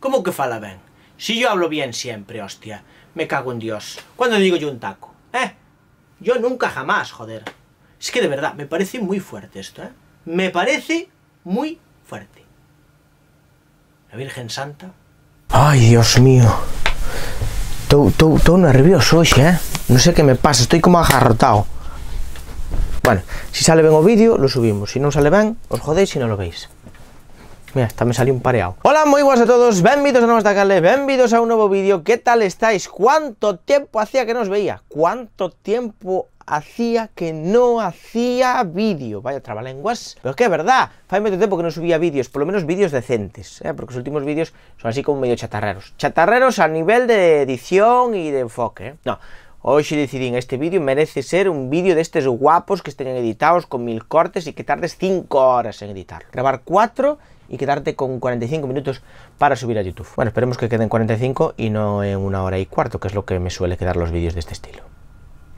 ¿Cómo que fala ben? Si yo hablo bien siempre, hostia. Me cago en Dios. ¿Cuándo digo yo un taco? ¿Eh? Yo nunca jamás, joder. Es que de verdad, me parece muy fuerte esto, ¿eh? Me parece muy fuerte. La Virgen Santa. Ay, Dios mío. Todo, nervioso hoy, ¿eh? No sé qué me pasa, estoy como agarrotado. Bueno, si sale bien vídeo, lo subimos. Si no sale bien, os jodéis y no lo veis. Mira, hasta me salió un pareado. Hola, muy buenas a todos, bienvenidos a nuevo Canal, bienvenidos a un nuevo vídeo. ¿Qué tal estáis? ¿Cuánto tiempo hacía que no os veía? ¿Cuánto tiempo hacía que no hacía vídeo. Vaya trabalenguas. Pero es que es verdad. Fue mucho tiempo que no subía vídeos, por lo menos vídeos decentes. ¿eh? Porque los últimos vídeos son así como medio chatarreros. Chatarreros a nivel de edición y de enfoque. ¿eh? No. Hoy decidí en este vídeo merece ser un vídeo de estos guapos que estén editados con mil cortes y que tardes cinco horas en editar. Grabar 4 y quedarte con 45 minutos para subir a YouTube. Bueno, esperemos que queden 45 y no en una hora y cuarto, que es lo que me suele quedar los vídeos de este estilo.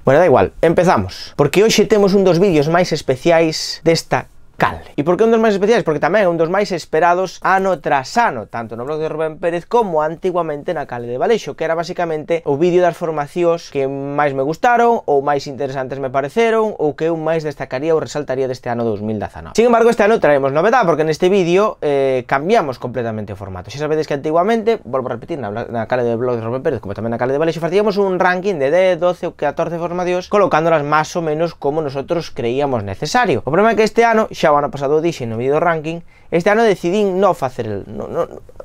Bueno, da igual, empezamos. Porque hoy tenemos un dos vídeos especiales especiais esta y E por que un dos máis especiais? Porque también é un dos máis esperados ano tras ano, tanto no blog de Rubén Pérez como antiguamente na calle de Valeixo, que era básicamente o vídeo das formacións que más me gustaron o más interesantes me pareceron o que eu máis destacaría o resaltaría deste ano 2019. Sin embargo, este año traemos novedad porque en este vídeo eh, cambiamos completamente o formato. Si sabéis que antiguamente, volvo a repetir, en na de blog de Rubén Pérez como tamén na de Valeixo, facíamos un ranking de 10, 12 o 14 formacións colocándolas más o menos como nosotros creíamos necesario. O problema é que este ano ya xa o ano pasado dixen no vídeo ranking, este año decidí non facer el, no,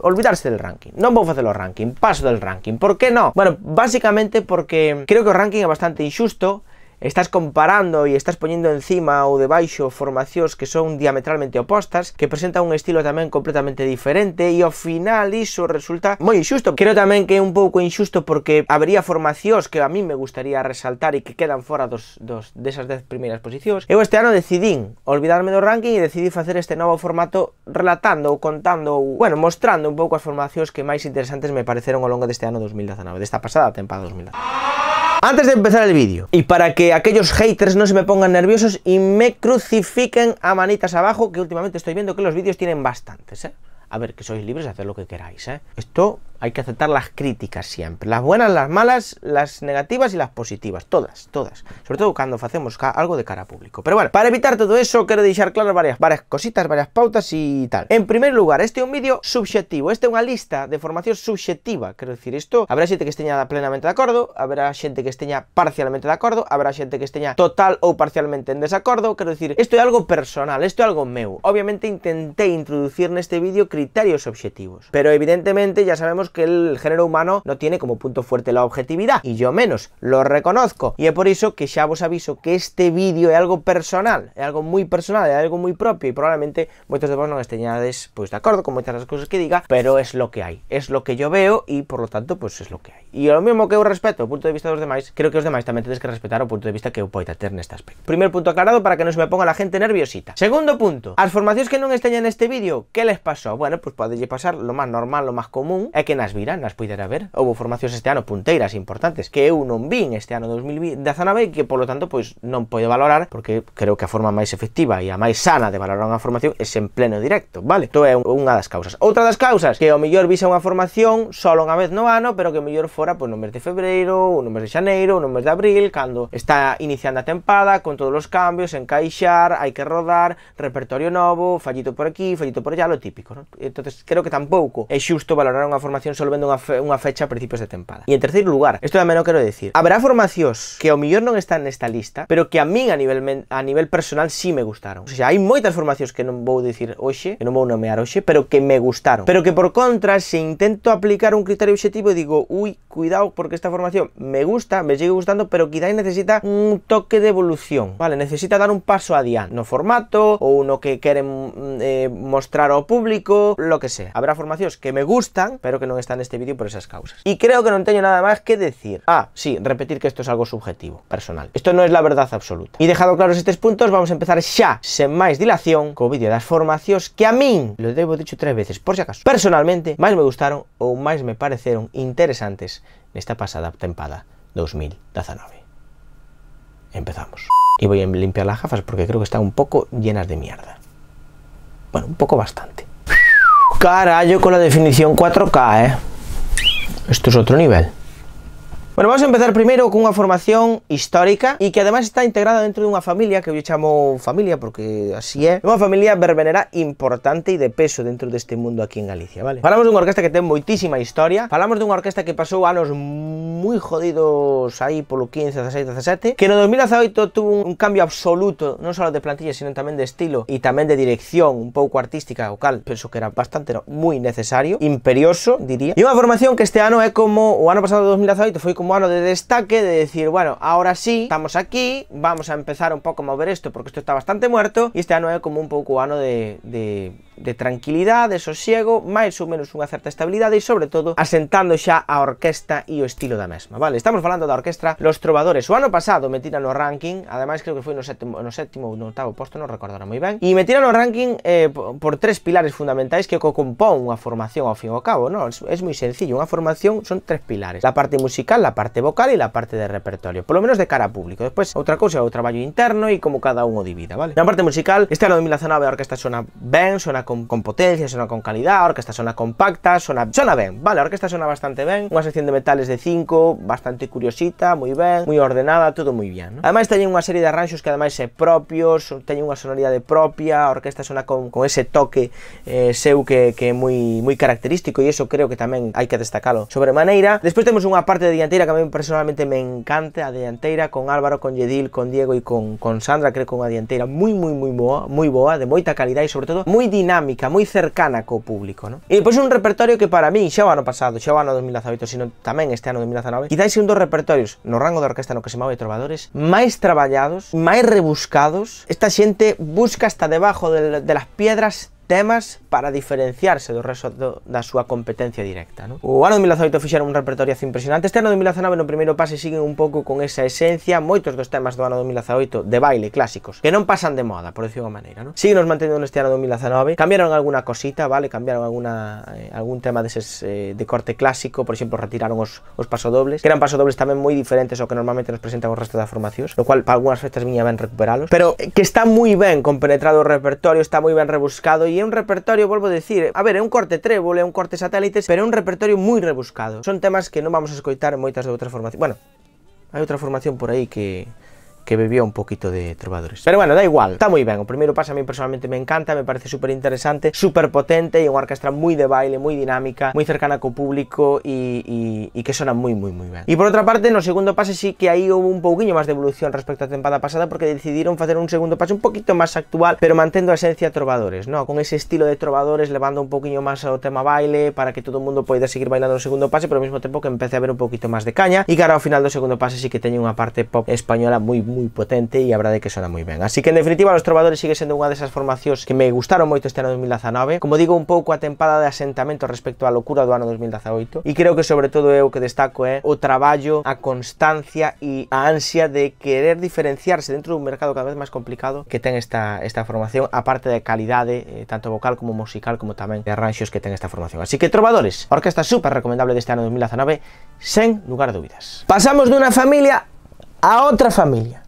olvidarse del ranking. Non vou hacer los ranking, paso del ranking. Por qué no? Bueno, básicamente porque creo que el ranking Es bastante injusto, estás comparando e estás poñendo encima ou debaixo formacións que son diametralmente opostas, que presentan un estilo tamén completamente diferente e ao final iso resulta moi injusto. Creo tamén que é un pouco injusto porque habería formacións que a mí me gustaría resaltar e que quedan fora dos, dos desas 10 primeiras posicións. Eu este ano decidín olvidarme do ranking e decidí facer este novo formato relatando ou contando ou, bueno, mostrando un pouco as formacións que máis interesantes me pareceron ao longo deste ano 2019, desta pasada tempada 2019. Antes de empezar el vídeo, y para que aquellos haters no se me pongan nerviosos y me crucifiquen a manitas abajo, que últimamente estoy viendo que los vídeos tienen bastantes, ¿eh? A ver, que sois libres de hacer lo que queráis, ¿eh? Esto hay que aceptar las críticas siempre. Las buenas, las malas, las negativas y las positivas. Todas, todas. Sobre todo cuando hacemos algo de cara a público. Pero bueno, para evitar todo eso, quiero dejar claro varias, varias cositas, varias pautas y tal. En primer lugar, este es un vídeo subjetivo. Este es una lista de formación subjetiva. Quiero decir, esto habrá gente que ya plenamente de acuerdo, habrá gente que ya parcialmente de acuerdo, habrá gente que ya total o parcialmente en desacuerdo. Quiero decir, esto es algo personal, esto es algo meu. Obviamente intenté introducir en este vídeo criterios objetivos. Pero evidentemente ya sabemos que el género humano no tiene como punto fuerte la objetividad, y yo menos, lo reconozco, y es por eso que ya os aviso que este vídeo es algo personal, es algo muy personal, es algo muy propio, y probablemente muchos de vos no estéis pues, de acuerdo con muchas de las cosas que diga, pero es lo que hay, es lo que yo veo, y por lo tanto, pues es lo que hay. Y lo mismo que os respeto el punto de vista de los demás, creo que os demás también tenéis que respetar o punto de vista que eu tener en este aspecto. Primer punto aclarado para que no se me ponga la gente nerviosita. Segundo punto, las formaciones que no estén en este vídeo, ¿qué les pasó? Bueno, pues puede pasar lo más normal, lo más común, es que as virán, nas puidera ver. Houve formacións este ano punteiras importantes que eu non vin este ano 2019 e que, polo tanto, pois non pode valorar porque creo que a forma máis efectiva e a máis sana de valorar unha formación é en pleno directo, vale? Isto é unha das causas. Outra das causas que ao mellor visa unha formación só unha vez no ano, pero que ao mellor fora pois, no mes de febreiro, ou no mes de xaneiro, ou no mes de abril, cando está iniciando a tempada, con todos os cambios, encaixar, hai que rodar, repertorio novo, fallito por aquí, fallito por allá, lo típico, non? Entonces creo que tampouco é xusto valorar unha formación solo vendo una fecha a principios de tempada. Y en tercer lugar, esto también o quiero decir, Habrá formacións que ao millor non están esta lista, pero que a mí a nivel, a nivel personal sí me gustaron. O sea, hay moitas formacións que non vou decir hoxe, que voy a nomear hoxe, pero que me gustaron. Pero que por contra, si intento aplicar un criterio objetivo, digo, uy, cuidado, porque esta formación me gusta, me sigue gustando, pero quizá necesita un toque de evolución, vale? Necesita dar un paso a adiante, no formato, o uno que quieren mm, eh, mostrar al público, lo que sea. Habrá formacións que me gustan, pero que no está en este vídeo por esas causas. Y creo que no tengo nada más que decir. Ah, sí, repetir que esto es algo subjetivo, personal. Esto no es la verdad absoluta. Y dejado claros estos puntos, vamos a empezar ya, sin más dilación, con vídeo las formacións que a mí lo debo dicho tres veces, por si acaso, personalmente, más me gustaron o más me parecieron interesantes en esta pasada tempada 2019. Empezamos. Y voy a limpiar las gafas porque creo que están un poco llenas de mierda. Bueno, un poco bastante. Carayo ah, con la definición 4K, ¿eh? Esto es otro nivel. Bueno, vamos a empezar primero con una formación histórica y e que además está integrada dentro de una familia que yo llamo familia porque así es, una familia verbenera importante y e de peso dentro de este mundo aquí en Galicia, vale? Hablamos de una orquesta que tiene muitísima historia, hablamos de una orquesta que pasó años muy jodidos por los 15, 16, 17, que en 2018 tuvo un cambio absoluto, no solo de plantilla, sino también de estilo y e también de dirección un poco artística, o cal que era bastante, muy necesario, imperioso, diría. Y una formación que este año, es como o ano pasado 2018 fue como como de destaque, de decir, bueno, ahora sí, estamos aquí, vamos a empezar un poco a mover esto porque esto está bastante muerto y este año es como un poco ano de de tranquilidad, de sosiego, más o menos una cierta estabilidad y e, sobre todo, asentando ya a orquesta y e o estilo la mesma, vale? Estamos falando da orquesta, Los Trovadores. O ano pasado tiran los ranking, además creo que fue no un séptimo sétimo ou no octavo posto, non recordo moi ben, e no ranking eh, por tres pilares fundamentales que co una formación ao fin e ao cabo, non? muy moi sencillo, una formación son tres pilares, la parte musical, la parte vocal y e la parte de repertorio, por lo menos de cara a público. después otra cosa, é trabajo traballo interno y como cada uno divida, vale? la parte musical, este ano 2019 a orquesta suena ben, suena con, potencia, suena con calidad, orquesta suena compacta, suena, suena bien, vale, orquesta suena bastante bien, una sección de metales de 5, bastante curiosita, muy bien muy ordenada, todo muy bien, además Ademais una serie de arranjos que además é propios, una una sonoridad propia, orquesta suena con, ese toque eh, seu que, es muy característico y eso creo que también hay que destacarlo Sobremanera, después tenemos una parte de dianteira que a mí personalmente me encanta, a dianteira con Álvaro, con Yedil, con Diego y con, con Sandra, creo que con una dianteira muy muy muy boa, muy boa, de moita calidad y sobre todo muy dinámica muy cercana co público, Y E eh, un repertorio que para mí, xa o ano pasado, xa o ano 2018, sino también este ano 2019, quizás un dos repertorios no rango de orquesta no que se llama de trovadores, más traballados, más rebuscados. Esta gente busca hasta debajo de las piedras temas para diferenciarse do resto da competencia directa. Non? O ano 2018 fixeron un repertorio impresionante. Este ano 2019 no primeiro pase siguen un poco con esa esencia. de los temas do ano 2018 de baile clásicos que no pasan de moda, por decirlo de maneira. Non? Siguen nos mantendo neste 2019. Cambiaron alguna cosita, vale? Cambiaron eh, algún tema eh, de corte clásico. Por ejemplo retiraron los pasodobles, que eran pasodobles también muy diferentes ao que normalmente nos presentan los resto de formación, lo cual para algunhas festas viña ben recuperalos. Pero eh, que está muy bien compenetrado el repertorio, está muy bien rebuscado e un repertorio, vuelvo a decir, a ver, un corte trébol, un corte satélites, pero é un repertorio muy rebuscado. Son temas que no vamos a escoitar moitas de otra formación. Bueno, hay otra formación por ahí que que bebía un poquito de trovadores. Pero bueno, da igual, está muy bien. El primero pase a mí personalmente me encanta, me parece súper interesante, súper potente y una orquesta muy de baile, muy dinámica, muy cercana con público y, que suena muy, muy, muy bien. Y por otra parte, en el segundo pase sí que ahí hubo un poquillo más de evolución respecto a la temporada pasada porque decidieron hacer un segundo pase un poquito más actual, pero mantendo la esencia trovadores, ¿no? Con ese estilo de trovadores, levando un poquillo más al tema baile para que todo el mundo pueda seguir bailando el segundo pase, pero al mismo tiempo que empecé a ver un poquito más de caña y que ahora al final del segundo pase sí que tenía una parte pop española muy, muy muy potente y habrá de que suena muy bien Así que en definitiva Los Trovadores sigue siendo una de esas formacións que me gustaron moito este año 2019. Como digo, un poco atempada de asentamiento respecto á locura do ano 2018 y creo que sobre todo es o que destaco é eh, o traballo, a constancia y a ansia de querer diferenciarse dentro de un mercado cada vez más complicado que tenga esta, esta formación, aparte de calidad eh, tanto vocal como musical, como también de arranxos que tenga esta formación. Así que Trovadores, orquesta súper recomendable este año 2019, sin lugar a dudas Pasamos de una familia a otra familia.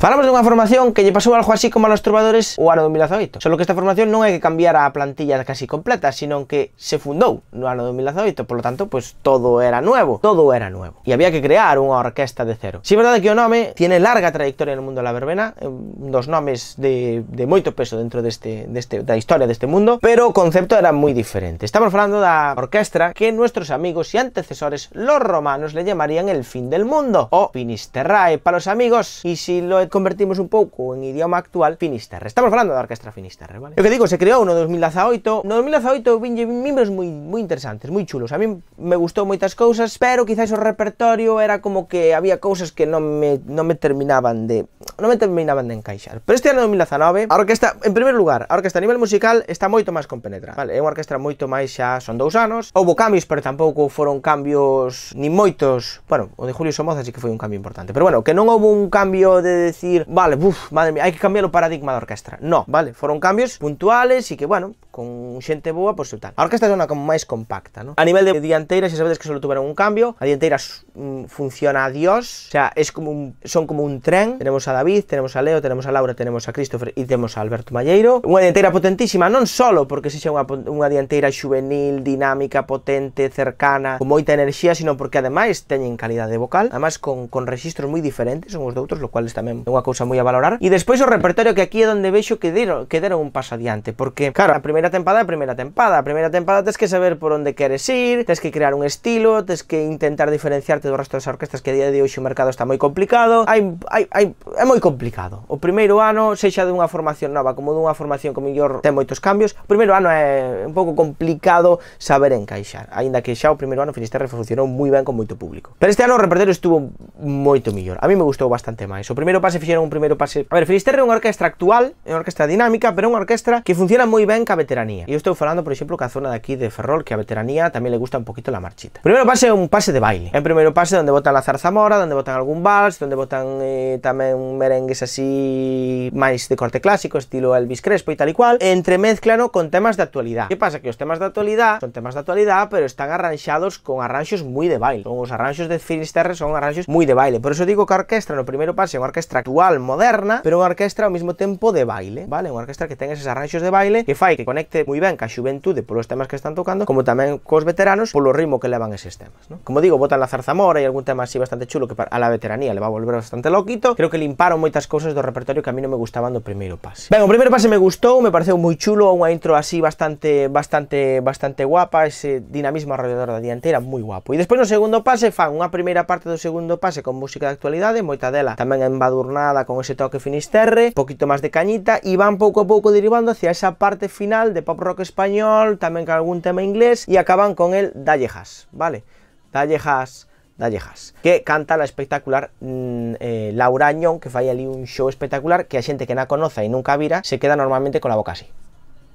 Falamos una formación que le pasó algo así como a los trovadores o ano 2018. Solo que esta formación no hay que cambiar a plantilla casi completa, sino que se fundó no ano 2018, por lo tanto, pues todo era nuevo, todo era nuevo. y e había que crear una orquesta de cero. Si é verdade que o nome tiene larga trayectoria en el mundo la verbena, eh, dos nomes de, de moito peso dentro de deste, historia historia este mundo, pero o concepto era muy diferente. Estamos hablando de da orquesta que nuestros amigos y antecesores, los romanos, le llamarían el fin del mundo, o Finisterrae para los amigos, Y si lo convertimos un pouco en idioma actual Finisterre. Estamos falando da Orquestra Finisterre, vale? O que digo, se creou no 2018. No 2018 vinlle mimbros moi, moi interesantes, moi chulos. A mí me gustou moitas cousas, pero quizás o repertorio era como que había cousas que non me, non me terminaban de non me terminaban de encaixar. Pero este ano 2019, a orquesta, en primeiro lugar, a orquesta a nivel musical está moito máis compenetrada. Vale, é unha orquestra moito máis xa son dous anos. Houbo cambios, pero tampouco foron cambios ni moitos. Bueno, o de Julio Somoza sí que foi un cambio importante. Pero bueno, que non houbo un cambio de vale, uff, madre mía, hay que cambiar el paradigma de orquestra. No, vale, fueron cambios puntuales y que, bueno, con gente boa, pois pues, tal. orquesta es una como más compacta, no A nivel de dianteira, ya sabedes que solo tuvieron un cambio, a dianteira mm, funciona a dios, o sea, es como son como un tren, tenemos a David, tenemos a Leo, tenemos a Laura, tenemos a Christopher y tenemos a Alberto Malleiro. una dianteira potentísima, no solo porque es una dianteira juvenil, dinámica, potente, cercana, con moita energía sino porque además tienen calidad de vocal, además con, con registros muy diferentes unos de otros lo cual también unha cousa moi a valorar. E despois o repertorio que aquí é onde vexo que deron, que deron un paso adiante, porque, claro, a primeira tempada é a primeira tempada, a primeira tempada tens que saber por onde queres ir, tens que crear un estilo, tens que intentar diferenciarte do resto das orquestas que a día de hoxe o mercado está moi complicado, hai, hai, hai, é moi complicado. O primeiro ano, sexa dunha formación nova como dunha formación que mellor ten moitos cambios, o primeiro ano é un pouco complicado saber encaixar, aínda que xa o primeiro ano Finisterre funcionou moi ben con moito público. Pero este ano o repertorio estuvo moito mellor, a mí me gustou bastante máis. O primeiro pase fixeron un primeiro pase. A ver, Finisterre é unha orquestra actual, é unha orquestra dinámica, pero é unha orquestra que funciona moi ben a veteranía. E eu estou falando, por que a zona de aquí de Ferrol, que a veteranía también le gusta un poquito la marchita. primero pase un pase de baile. en primero pase donde botan la zarzamora, donde botan algún vals, donde botan eh, también merengues así máis de corte clásico, estilo Elvis Crespo y e tal y e cual, entremezclano con temas de actualidad, Que pasa? Que los temas de actualidad son temas de actualidad, pero están arranchados con arranchos muy de baile. Como los arranxos de Finisterre son arranchos muy de baile. Por eso digo que a en no primeiro pase é unha orquestra moderna, pero unha orquestra al mismo tiempo de baile, vale? Unha orquesta que tenga esos arranxos de baile que fai que conecte moi ben ca xuventude los temas que están tocando, como tamén cos veteranos polo ritmo que le levan esos temas, Como digo, botan la zarzamora y algún tema así bastante chulo que a la veteranía le va a volver bastante loquito. Creo que limparon muchas cosas do repertorio que a mí no me gustaban do primeiro pase. Ben, o pase me gustó, me pareceu muy chulo, una intro así bastante bastante bastante guapa, ese dinamismo alrededor de da dianteira muy guapo. E despois no segundo pase fan una primera parte do segundo pase con música de actualidade, moita dela también en Badur con ese toque finisterre, poquito más de cañita y van poco a poco derivando hacia esa parte final de pop rock español, también con algún tema inglés y acaban con el Dallejas, ¿vale? Dallejas. Dallejas, que canta la espectacular mm, eh, Laura Añón, que falla ali un show espectacular que hay gente que no conoce y nunca vira se queda normalmente con la boca así.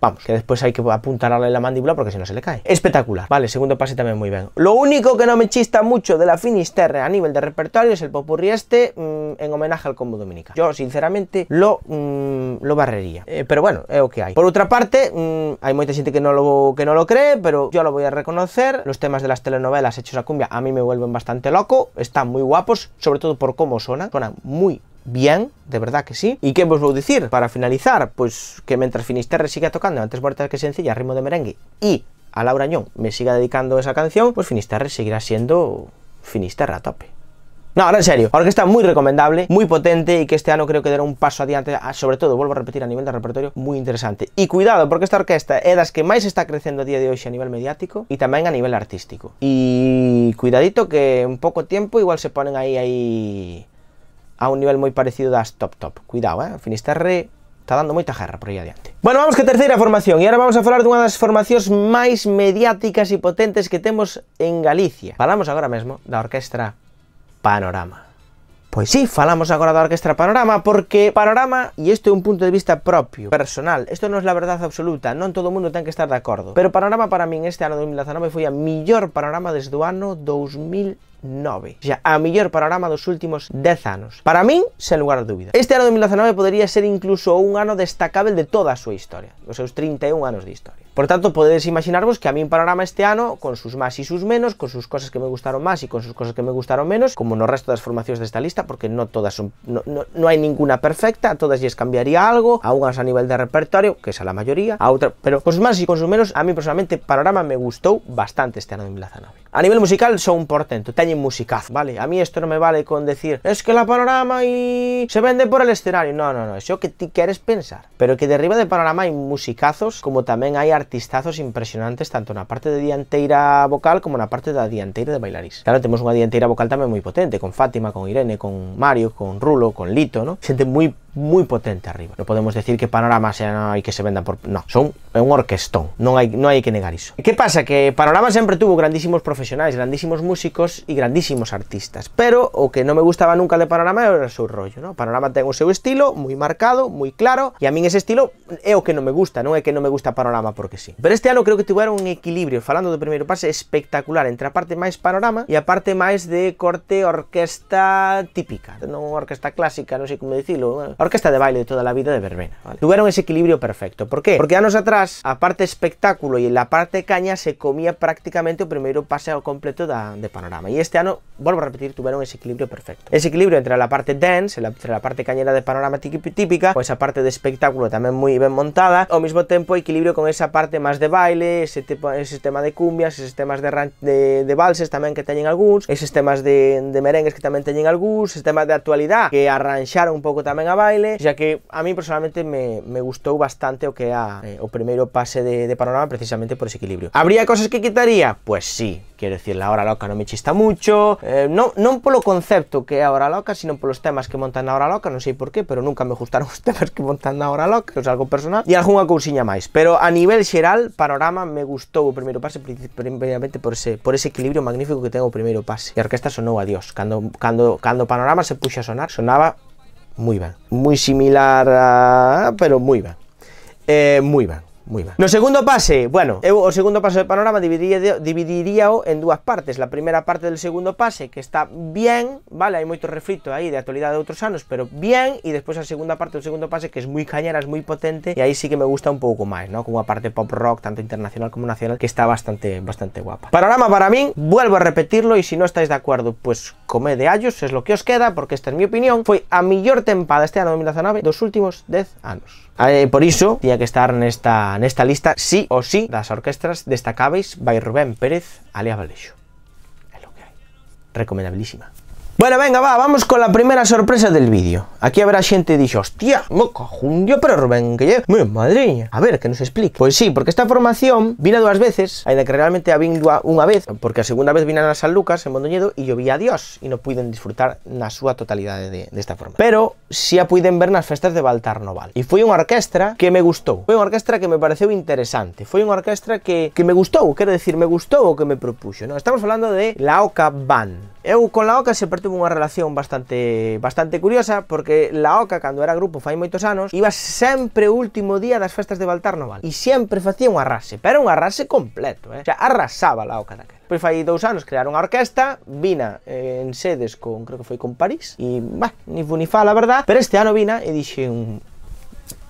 Vamos, que después hay que apuntarle la mandíbula porque si no se le cae. Espectacular. Vale, segundo pase también muy bien. Lo único que no me chista mucho de la Finisterre a nivel de repertorio es el popurrieste este mm, en homenaje al combo Dominica. Yo, sinceramente, lo, mm, lo barrería. Eh, pero bueno, es lo que hay. Por otra parte, mm, hay mucha gente que no, lo, que no lo cree, pero yo lo voy a reconocer. Los temas de las telenovelas hechos a cumbia a mí me vuelven bastante loco. Están muy guapos, sobre todo por cómo suenan. Suenan muy bien, de verdad que sí. ¿Y qué vos voy a decir? Para finalizar, pues que mientras Finisterre siga tocando antes muertas que sencilla, ritmo de merengue y a Laura Ñón me siga dedicando esa canción, pues Finisterre seguirá siendo Finisterre a tope. No, ahora en serio, ahora que está muy recomendable, muy potente y que este año creo que dará un paso adelante, sobre todo, vuelvo a repetir, a nivel de repertorio, muy interesante. Y cuidado, porque esta orquesta es las que más está creciendo a día de hoy a nivel mediático y también a nivel artístico. Y cuidadito que en poco tiempo igual se ponen ahí... ahí a un nivel muy parecido a top top. Cuidado, eh? Finisterre está dando moita guerra por aí adiante. Bueno, vamos que tercera formación, Y e ahora vamos a hablar de una de las formaciones más mediáticas y e potentes que tenemos en Galicia. Falamos agora mesmo la Orquestra Panorama. Pues sí, falamos agora da Orquestra Panorama porque Panorama, y e esto é un punto de vista propio, personal, esto no es la verdad absoluta, no en todo el mundo ten que estar de acuerdo, pero Panorama para mí en este ano 2019 fue a mejor Panorama desde el ano 2000 o sea, a mejor panorama los últimos 10 años. Para mí, sin lugar a dudas. Este año 2019 e podría ser incluso un ano destacable de toda su historia, los seus 31 e años de historia. Por tanto, podéis imaginaros que a mí un panorama este año, con sus más y sus menos, con sus cosas que me gustaron más y con sus cosas que me gustaron menos, como no resto de formaciones de esta lista, porque no todas no, no, ninguna perfecta, a todas ellas cambiaría algo, a unas a nivel de repertorio, que es a la mayoría, a pero con sus más y con sus menos, a mí personalmente panorama me gustó bastante este ano 2019. A nivel musical son un portento, tienen musicazo, ¿vale? A mí esto no me vale con decir, es que la panorama y se vende por el escenario. No, no, no, eso que ti quieres pensar. Pero que derriba de panorama hay musicazos, como también hay artistazos impresionantes, tanto la parte de dianteira vocal como la parte de dianteira de bailarís. Claro, tenemos una dianteira vocal también muy potente, con Fátima, con Irene, con Mario, con Rulo, con Lito, ¿no? Siente muy muy potente arriba. No podemos decir que Panorama sea y que se venda por... No, son un orquestón, no hay, no hay que negar eso. ¿Qué pasa? Que Panorama siempre tuvo grandísimos profesionales, grandísimos músicos y grandísimos artistas, pero o que no me gustaba nunca de Panorama era su rollo, ¿no? Panorama tiene su seu estilo muy marcado, muy claro, y a mí ese estilo es o que no me gusta, no es que no me gusta Panorama porque sí. Pero este año creo que tiveron un equilibrio, hablando de primer pase, espectacular entre aparte parte Panorama y e aparte más de corte orquesta típica, no orquesta clásica, no sé cómo decirlo está de baile de toda la vida de verbena. ¿vale? Tuvieron ese equilibrio perfecto. ¿Por qué? Porque años atrás, aparte parte espectáculo en la parte caña, se comía prácticamente el primer paseo completo de panorama. y este año, vuelvo a repetir, tuvieron ese equilibrio perfecto. Ese equilibrio entre la parte dance, entre la parte cañera de panorama típica, o pues a parte de espectáculo también muy bien montada, al mismo tiempo equilibrio con esa parte más de baile, ese, tipo, de cumbias, esos temas de, de, valses también que teñen algunos, esos temas de, merengues que también teñen algunos, ese tema de actualidad que arrancharon un poco también a baile, baile, xa que a mí personalmente me, me gustou bastante o que era eh, o primeiro pase de, de panorama precisamente por ese equilibrio. Habría cosas que quitaría? Pues sí, quero decir, la hora loca non me chista mucho, eh, non, non polo concepto que é a hora loca, sino polos temas que montan na hora loca, non sei por qué, pero nunca me gustaron os temas que montan na hora loca, que é algo personal, e algunha cousiña máis. Pero a nivel xeral, panorama me gustou o primeiro pase principalmente por ese, por ese equilibrio magnífico que ten o primeiro pase. E a orquesta sonou a dios. Cando, cando, cando panorama se puxa a sonar, sonaba muy bien Muy similar a... pero muy va. Eh, muy va muy mal No segundo pase, bueno, el segundo pase de panorama dividiría en dos partes. La primera parte del segundo pase que está bien, vale, hay mucho refrito ahí de actualidad de otros años pero bien y e después la segunda parte del segundo pase que es muy cañera, es muy potente y e ahí sí que me gusta un poco más ¿no? Como aparte parte pop rock tanto internacional como nacional que está bastante bastante guapa. Panorama para mí vuelvo a repetirlo y e si no estáis de acuerdo, pues come de años es lo que os queda porque esta es mi opinión, fue a mejor tempada este ano 2019 dos últimos 10 años eh, por eso, tenía que estar en esta lista, sí o sí, las orquestras destacáveis by Rubén Pérez, Alea Valeixo. É lo que hai. Recomendabilísima. Bueno, venga, va, vamos con la primera sorpresa del vídeo. Aquí habrá gente que dice, hostia, me un yo pero Rubén, que lleve... A ver, que nos explique. Pues sí, porque esta formación vino dos veces, de que realmente ha vindo una vez, porque a segunda vez vino a San Lucas, en Mondoñedo, y llovía a Dios, y no pudieron disfrutar la súa totalidad de, esta forma. Pero sí a ver las festas de Baltar Noval. Y fue una orquestra que me gustó. Fue una orquestra que me pareció interesante. Fue una orquestra que, me gustó, quiero decir, me gustó o que me propuso. No? Estamos hablando de La Oca Band. Eu con La Oca se tuvo unha relación bastante bastante curiosa porque la Oca cando era grupo fai moitos anos iba sempre o último día das festas de Baltar Noval e sempre facía un arrase, pero un arrase completo, eh? O sea, arrasaba la Oca daquela. Pois fai dous anos crearon a orquesta, vina eh, en sedes con, creo que foi con París, e, bah, ni fu ni fa, la verdad, pero este ano vina e dixen,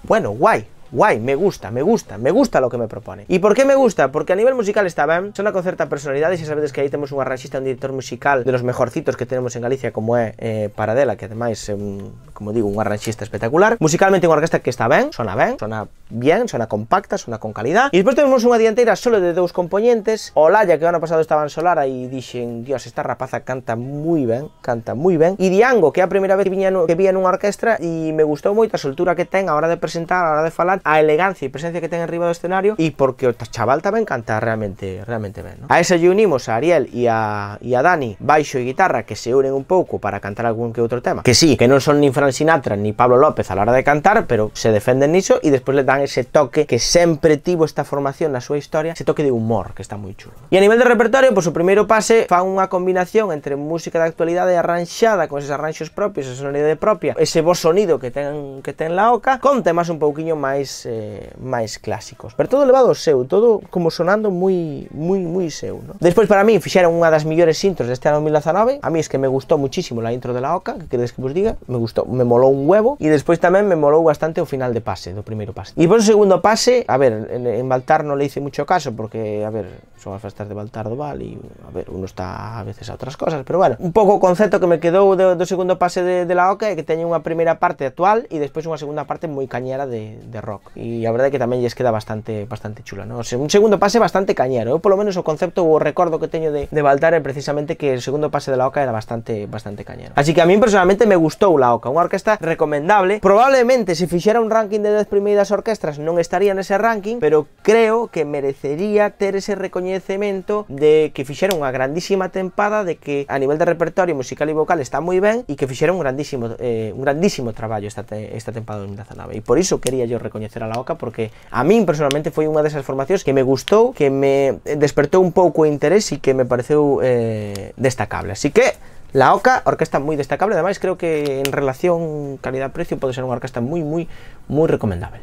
bueno, guai, guay, me gusta, me gusta, me gusta lo que me propone. ¿Y por qué me gusta? Porque a nivel musical está bien, suena con cierta personalidad y ya sabes que ahí tenemos un arrancista, un director musical de los mejorcitos que tenemos en Galicia como es eh, Paradela, que además, un, como digo, un arrancista espectacular. Musicalmente una orquesta que está bien suena bien, suena bien, suena compacta, suena con calidad. y después tenemos una dianteira solo de dos componentes. Olaya, que año pasado estaba en Solara y dicen dios, esta rapaza canta muy bien, canta muy bien, y Diango, que é a primera vez que, vi en una orquesta y me gustó muy la soltura que tenga a hora de presentar, a hora de falar, a elegancia y presencia que tenga arriba del escenario y porque el chaval también canta realmente realmente bien. A eso yo unimos a Ariel y a, a Dani baixo y guitarra que se unen un poco para cantar algún que otro tema. Que sí, que no son ni Fran Sinatra ni Pablo López a la hora de cantar, pero se defenden eso y después le dan ese toque que siempre tivo esta formación la suya historia, ese toque de humor que está muy chulo. Y e a nivel de repertorio, por pues, su pase fa una combinación entre música de y arranchada con esos arranxos propios, esa sonoridad propia, ese voz sonido que ten que ten la Oca, con temas un poquillo más máis eh, máis clásicos. Pero todo levado ao seu, todo como sonando moi moi moi seu, ¿no? Despois para min fixeron unha das mellores intros deste ano 2019. A mí es que me gustou muchísimo la intro de la Oca, que queredes que vos diga? Me gustou, me molou un huevo e despois tamén me molou bastante o final de pase, do primeiro pase. E por o segundo pase, a ver, en, en Baltar non le hice mucho caso porque, a ver, son as festas de Baltar do Val e, a ver, uno está a veces a outras cosas, pero bueno, un pouco o concepto que me quedou do, do segundo pase de, de la Oca é que teñe unha primeira parte actual e despois unha segunda parte moi cañera de, de rock Y la es que también les queda bastante bastante chula, ¿no? un segundo pase bastante cañero. ¿eh? Por lo menos el concepto o recuerdo que tengo de, de Baltar precisamente que el segundo pase de la Oca era bastante bastante cañero. Así que a mí personalmente me gustó la Oca, Una orquesta recomendable. Probablemente si hiciera un ranking de 10 primeras orquestas no estaría en ese ranking, pero creo que merecería tener ese reconocimiento de que fixeron una grandísima tempada de que a nivel de repertorio musical y vocal está muy bien y que hicieron un grandísimo eh, un grandísimo trabajo esta te, esta tempada en Dazanave. y por eso quería yo reconocer a la OCA porque a mí personalmente fue una de esas formaciones que me gustó que me despertó un poco interés y que me pareció eh, destacable. Así que La Oca, orquesta muy destacable, además creo que en relación calidad-precio puede ser una orquesta muy, muy, muy recomendable.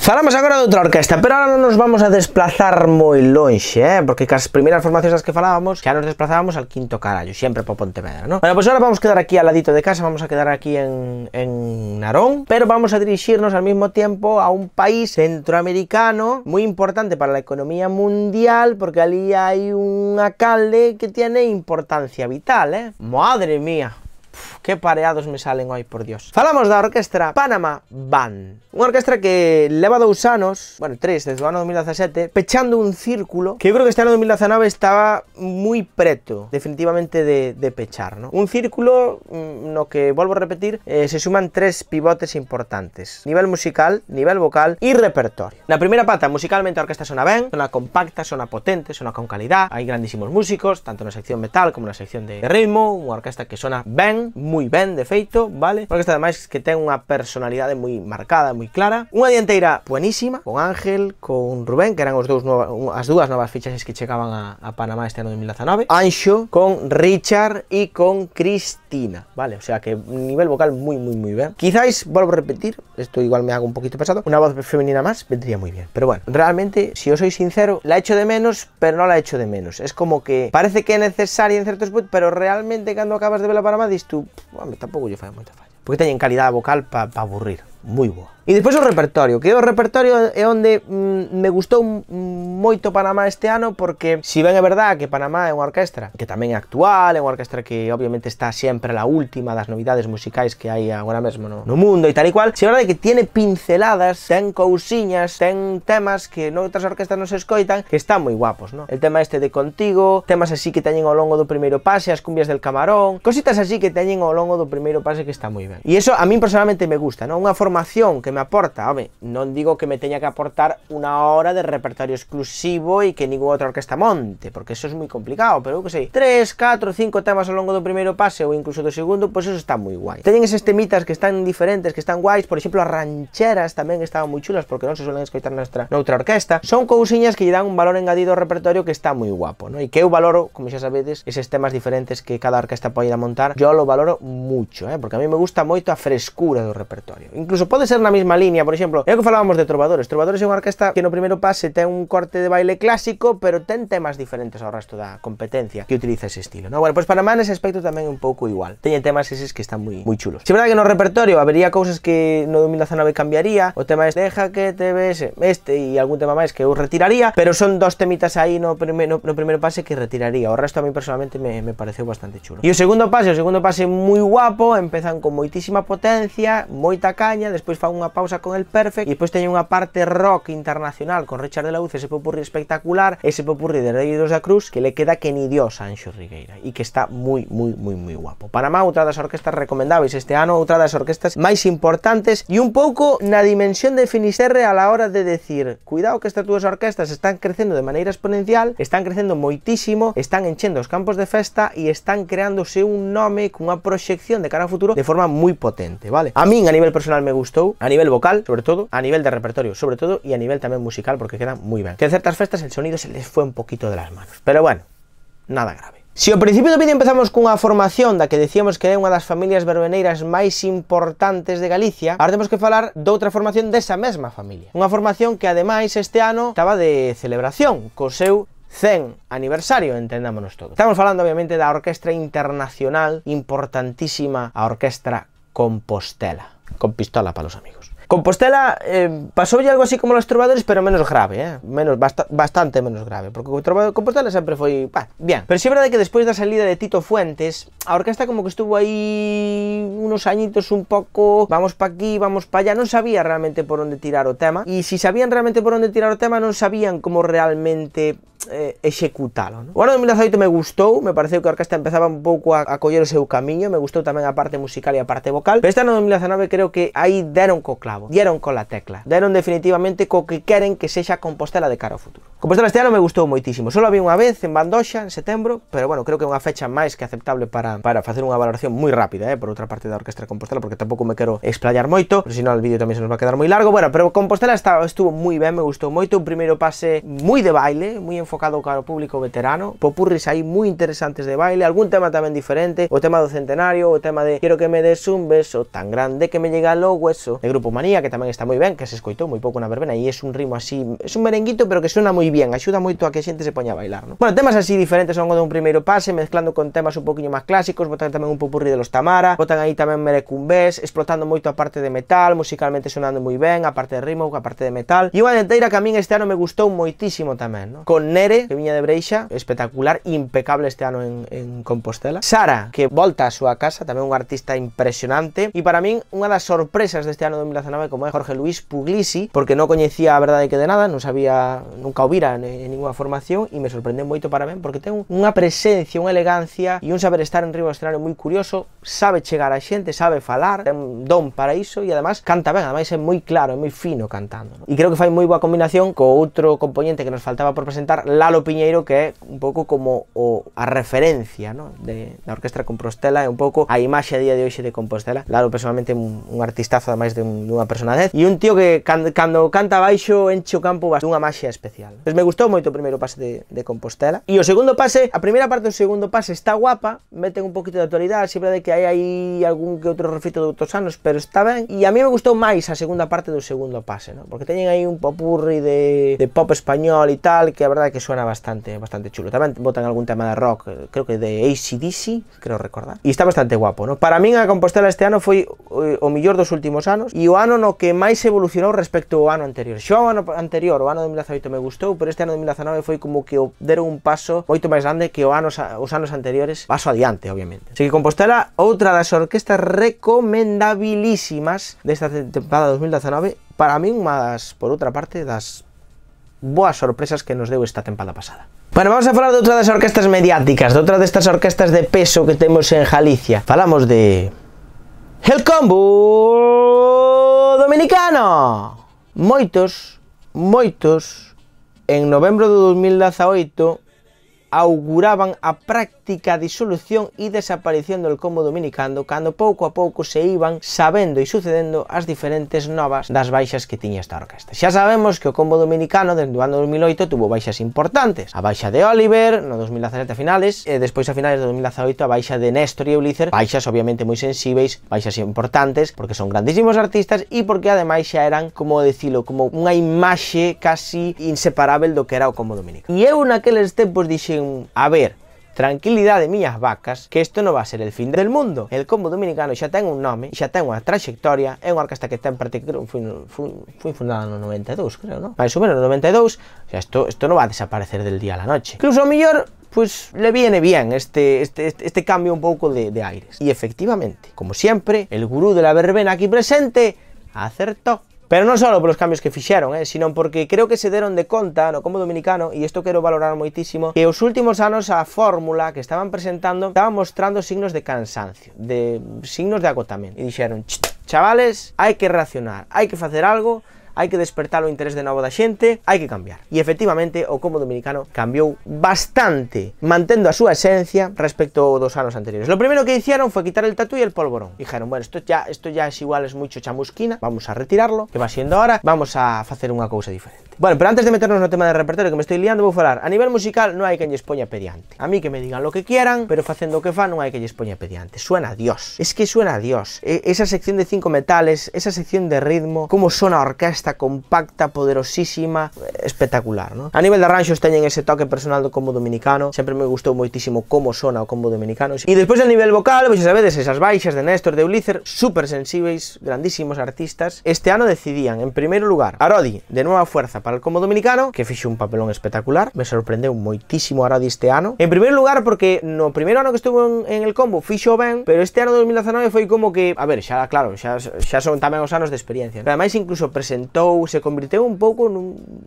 Falamos ahora de otra orquesta, pero ahora no nos vamos a desplazar muy longe, eh? porque primeras primeras formacións las que falábamos, ya nos desplazábamos al quinto carallo, siempre por Pontevedra, ¿no? Bueno, pues ahora vamos a quedar aquí al ladito de casa, vamos a quedar aquí en, en Narón, pero vamos a dirigirnos al mismo tiempo a un país centroamericano muy importante para la economía mundial, porque allí hay un alcalde que tiene importancia vital, eh? Madre mía! qué pareados me salen hoy, por Dios. Falamos la orquesta Panama Band. Una orquestra que leva dos anos, bueno, tres, desde el año 2017, pechando un círculo que yo creo que este año 2019 estaba muy preto, definitivamente, de, pechar, ¿no? Un círculo mm, no que, vuelvo a repetir, eh, se suman tres pivotes importantes. Nivel musical, nivel vocal y repertorio. La primera pata, musicalmente la orquesta suena ben, suena compacta, suena potente, suena con calidad, Hay grandísimos músicos, tanto en la sección metal como en la sección de ritmo, Una orquesta que suena ben, muy bien de feito, vale? Porque esta es que tiene una personalidad muy marcada, muy clara. una dianteira buenísima, con Ángel, con Rubén, que eran los dos nuevas as dúas que checaban a, Panamá este año de 2019. Ancho con Richard y con Cristina, vale? O sea que nivel vocal muy muy muy bien quizás vuelvo a repetir, esto igual me hago un poquito pesado, una voz femenina más vendría muy bien. Pero bueno, realmente, si os soy sincero, la he hecho de menos, pero no la hecho de menos. Es como que parece que es necesaria en cierto punto pero realmente cuando acabas de ver la Panamá, dices tampoco yo fallo porque falla Porque teñen calidad vocal para aburrir. moi boa. E despois o repertorio, que o repertorio é onde mm, me gustou moito Panamá este ano porque si ben é verdad que Panamá é unha orquestra que tamén é actual, é unha orquestra que obviamente está sempre a la última das novidades musicais que hai agora mesmo no, no mundo e tal e cual, si é verdade que tiene pinceladas, ten cousiñas, ten temas que noutras orquestras non se escoitan que están moi guapos, no? El tema este de Contigo, temas así que teñen ao longo do primeiro pase, as cumbias del camarón, cositas así que teñen ao longo do primeiro pase que está moi ben. E iso a min personalmente me gusta, no? Unha forma que me aporta, hombre, no digo que me tenga que aportar una hora de repertorio exclusivo y que ninguna otra orquesta monte, porque eso es muy complicado, pero que sé, 3, 4, 5 temas a lo largo del primero pase o incluso del segundo, pues eso está muy guay. Tienen esas temitas que están diferentes, que están guays, por ejemplo, las rancheras también estaban muy chulas porque no se suelen en nuestra otra orquesta. Son cousiñas que le dan un valor engadido al repertorio que está muy guapo, ¿no? Y que valoro, como ya sabéis, esos temas diferentes que cada orquesta puede ir a montar, yo lo valoro mucho, eh? porque a mí me gusta mucho la frescura del repertorio. Incluso Puede ser la misma línea, por ejemplo é que hablábamos de Trovadores. Trovadores é unha orquesta que no primeiro pase ten un corte de baile clásico, pero ten temas diferentes ao resto da competencia que utiliza ese estilo. No, bueno, pues para man ese aspecto tamén un poco igual. Tiene temas eses que están muy moi chulos. si verdad que no repertorio Habría cosas que no 2019 cambiaría, o tema de Deja que te ves este Y algún tema más que eu retiraría, pero son dos temitas ahí no primero no, no pase que retiraría. O resto a mí personalmente me, me bastante chulo. Y el segundo pase, El segundo pase muy guapo, empezan con moitísima potencia, moita caña, después fue una pausa con el Perfect y e después tenía una parte rock internacional con Richard de la Luz, e ese popurrí espectacular, ese popurrí de de da Cruz que le queda que ni Dios a Ancho Rigueira y e que está muy, muy, muy, muy guapo. Panamá, otra de las orquestas recomendables este ano, de las orquestas más importantes y un poco una dimensión de Finisterre a la hora de decir, cuidado que estas dos orquestas están creciendo de manera exponencial, están creciendo muchísimo están enchendo los campos de festa y están creándose un nome una proyección de cara al futuro de forma muy potente, vale? A mí, a nivel personal me gusta a nivel vocal, sobre todo, a nivel de repertorio, sobre todo, y a nivel también musical, porque queda muy bien. Que en ciertas festas el sonido se les fue un poquito de las manos. Pero bueno, nada grave. si al principio del vídeo empezamos con una formación la que decíamos que era una de las familias verbeneiras más importantes de Galicia, ahora tenemos que hablar de otra formación de esa misma familia. una formación que además este año estaba de celebración coseu seu 100 aniversario, entendámonos todos. Estamos hablando obviamente de la orquesta Internacional, importantísima la Orquestra Compostela con pistola para los amigos. Compostela eh, pasó ya algo así como los trovadores, pero menos grave, eh? menos, bastante menos grave, porque Compostela siempre fue... bien. Pero sí es verdad que de la salida de Tito Fuentes, que está como que estuvo ahí unos añitos un poco. vamos pa aquí, vamos para allá, No sabía realmente por dónde tirar o tema, Y si sabían realmente por dónde tirar o tema, no sabían cómo realmente ejecutaron eh, Bueno, ¿no? 2018 me gustó, me pareció que la orquesta empezaba un poco a, a coller camino, me gustó también a parte musical y a parte vocal, pero este ano 2019 creo que ahí deron co clavo, dieron con la tecla, deron definitivamente co que quieren que sexa Compostela de cara ao futuro. Compostela este ano me gustó muchísimo, solo había una vez en Bandosha en septiembre, pero bueno, creo que é unha fecha más que aceptable para, para una valoración muy rápida, eh, por otra parte de Orquestra Compostela, porque tampoco me quiero explayar mucho, pero no el vídeo también se nos va a quedar muy largo, bueno, pero Compostela está, estuvo muy bien, me gustó mucho, un primeiro pase muy de baile, muy en enfocado al público veterano, popurris pues ahí muy interesantes de baile, algún tema también diferente, o tema de centenario, o tema de quiero que me des un beso tan grande que me llega a hueso, de Grupo Manía, que también está muy bien, que se escoitó muy poco una verbena, y es un ritmo así, es un merenguito, pero que suena muy bien, ayuda mucho a que a se poña a bailar, ¿no? Bueno, temas así diferentes son de un primero pase, mezclando con temas un poquillo más clásicos, botan también un popurri de los Tamara, botan ahí también merecumbés, explotando mucho a parte de metal, musicalmente sonando muy bien, aparte de ritmo, aparte de metal, Y unha Teira que a mí este año me gustó muchísimo también, ¿no? Con de que viña de Breixa, espectacular, impecable este año en, Compostela. Sara, que volta a su casa, también un artista impresionante. y para mí una de las sorpresas de este año 2019 como es Jorge Luis Puglisi, porque no coñecía a de que de nada, no sabía, nunca hubiera en, ninguna formación, y me sorprendió mucho para mí porque tengo una presencia, una elegancia y un saber estar en riba escenario muy curioso, sabe llegar a gente, sabe falar, un don para y además canta bien, además es muy claro, es muy fino cantando. Y creo que fue muy buena combinación con otro componente que nos faltaba por presentar, Lalo Piñeiro que é un pouco como o, a referencia no? de, da Orquestra Compostela é un pouco a imaxe a día de hoxe de Compostela Lalo personalmente un, un artistazo ademais de un, dunha dez e un tío que cando, cando canta baixo enche o campo dunha maxia especial pues me gustou moito o primeiro pase de, de Compostela e o segundo pase a primeira parte do segundo pase está guapa meten un poquito de actualidade sempre de que hai aí algún que outro refito de outros anos pero está ben e a mí me gustou máis a segunda parte do segundo pase no? porque teñen aí un popurri de, de pop español e tal que a verdade que suena bastante, bastante chulo. También botan algún tema de rock, eh, creo que de ACDC, creo recordar. E está bastante guapo, ¿no? Para min a Compostela este ano foi eh, o mellor dos últimos anos e o ano no que máis evolucionou respecto ao ano anterior. Xa o ano anterior, o ano 2018 me gustou, pero este ano 2019 foi como que deron un paso moito máis grande que o ano, os anos anteriores, paso adiante, obviamente. Así que Compostela, outra das orquestas recomendabilísimas desta temporada 2019, para min, mas por outra parte, das boas sorpresas que nos debo esta temporada pasada. Bueno, vamos a hablar de de las orquestas mediáticas, de otra de estas orquestas de peso que tenemos en Galicia. Falamos de... El Combo Dominicano! Moitos, moitos, en noviembre de 2018 auguraban a práctica disolución e desaparición do combo Dominicano cando pouco a pouco se iban sabendo e sucedendo as diferentes novas das baixas que tiña esta orquesta. Xa sabemos que o Combo Dominicano desde o ano 2008 tuvo baixas importantes. A baixa de Oliver no 2017 a finales e despois a finales de 2018 a baixa de Néstor e Ulicer, baixas obviamente moi sensíveis, baixas importantes porque son grandísimos artistas e porque ademais xa eran, como decilo, como unha imaxe casi inseparável do que era o Combo Dominicano. E eu naqueles tempos dixen a ver, tranquilidad de mías vacas que esto no va a ser el fin del mundo. El combo dominicano ya tiene un nombre Ya tiene una trayectoria é unha orquesta que está particular parte fundada 92, creo, no Mais ou menos no 92, xa esto esto no va a desaparecer del día a la noche. Incluso a mellor pues le viene bien este, este, este, este, cambio un poco de, de aires. Y efectivamente, como siempre, el gurú de la verbena aquí presente acertó. Pero no solo por los cambios que fixeron, eh, sino porque creo que se dieron de conta no como dominicano, y esto quiero valorar muchísimo, que los últimos años a fórmula que estaban presentando estaba mostrando signos de cansancio, de signos de agotamento. Y dixeron, chavales, hay que reaccionar, hay que hacer algo, hay que despertar o interés de novo da xente, Hay que cambiar. Y efectivamente o como dominicano cambió bastante, mantendo a su esencia respecto a dos años anteriores. Lo primero que hicieron fue quitar el tatu y el polvorón. Dijeron, bueno, esto ya, esto ya es igual, es mucho chamusquina, vamos a retirarlo, que va siendo ahora, vamos a hacer una cosa diferente. Bueno, pero antes de meternos en el tema de repertorio que me estoy liando, Voy a hablar A nivel musical No hay que lles poña pediante. A mí que me digan lo que quieran, pero haciendo que fan No hay que lles poña pediante. Suena a Dios. Es que suena a Dios. E esa sección de cinco metales, esa sección de ritmo, como suena orquesta compacta, poderosísima, espectacular, ¿no? A nivel de ranchos teñen ese toque personal De combo dominicano. Siempre me gustó muchísimo cómo suena o combo dominicano. Y e después a nivel vocal, Muchas veces esas baixas de Néstor, de Ulícer, Súper sensibles grandísimos artistas. Este ano decidían, en primer lugar, Arodi, de Nueva Fuerza, para el combo dominicano, que fixe un papelón espectacular, me sorprendeu moitísimo ahora este ano. En primer lugar, porque no primeiro ano que estuvo en, el combo fixo ben, pero este ano 2019 fue como que, a ver, ya claro, ya son también los años de experiencia. Además, incluso presentó, se convirtió un poco en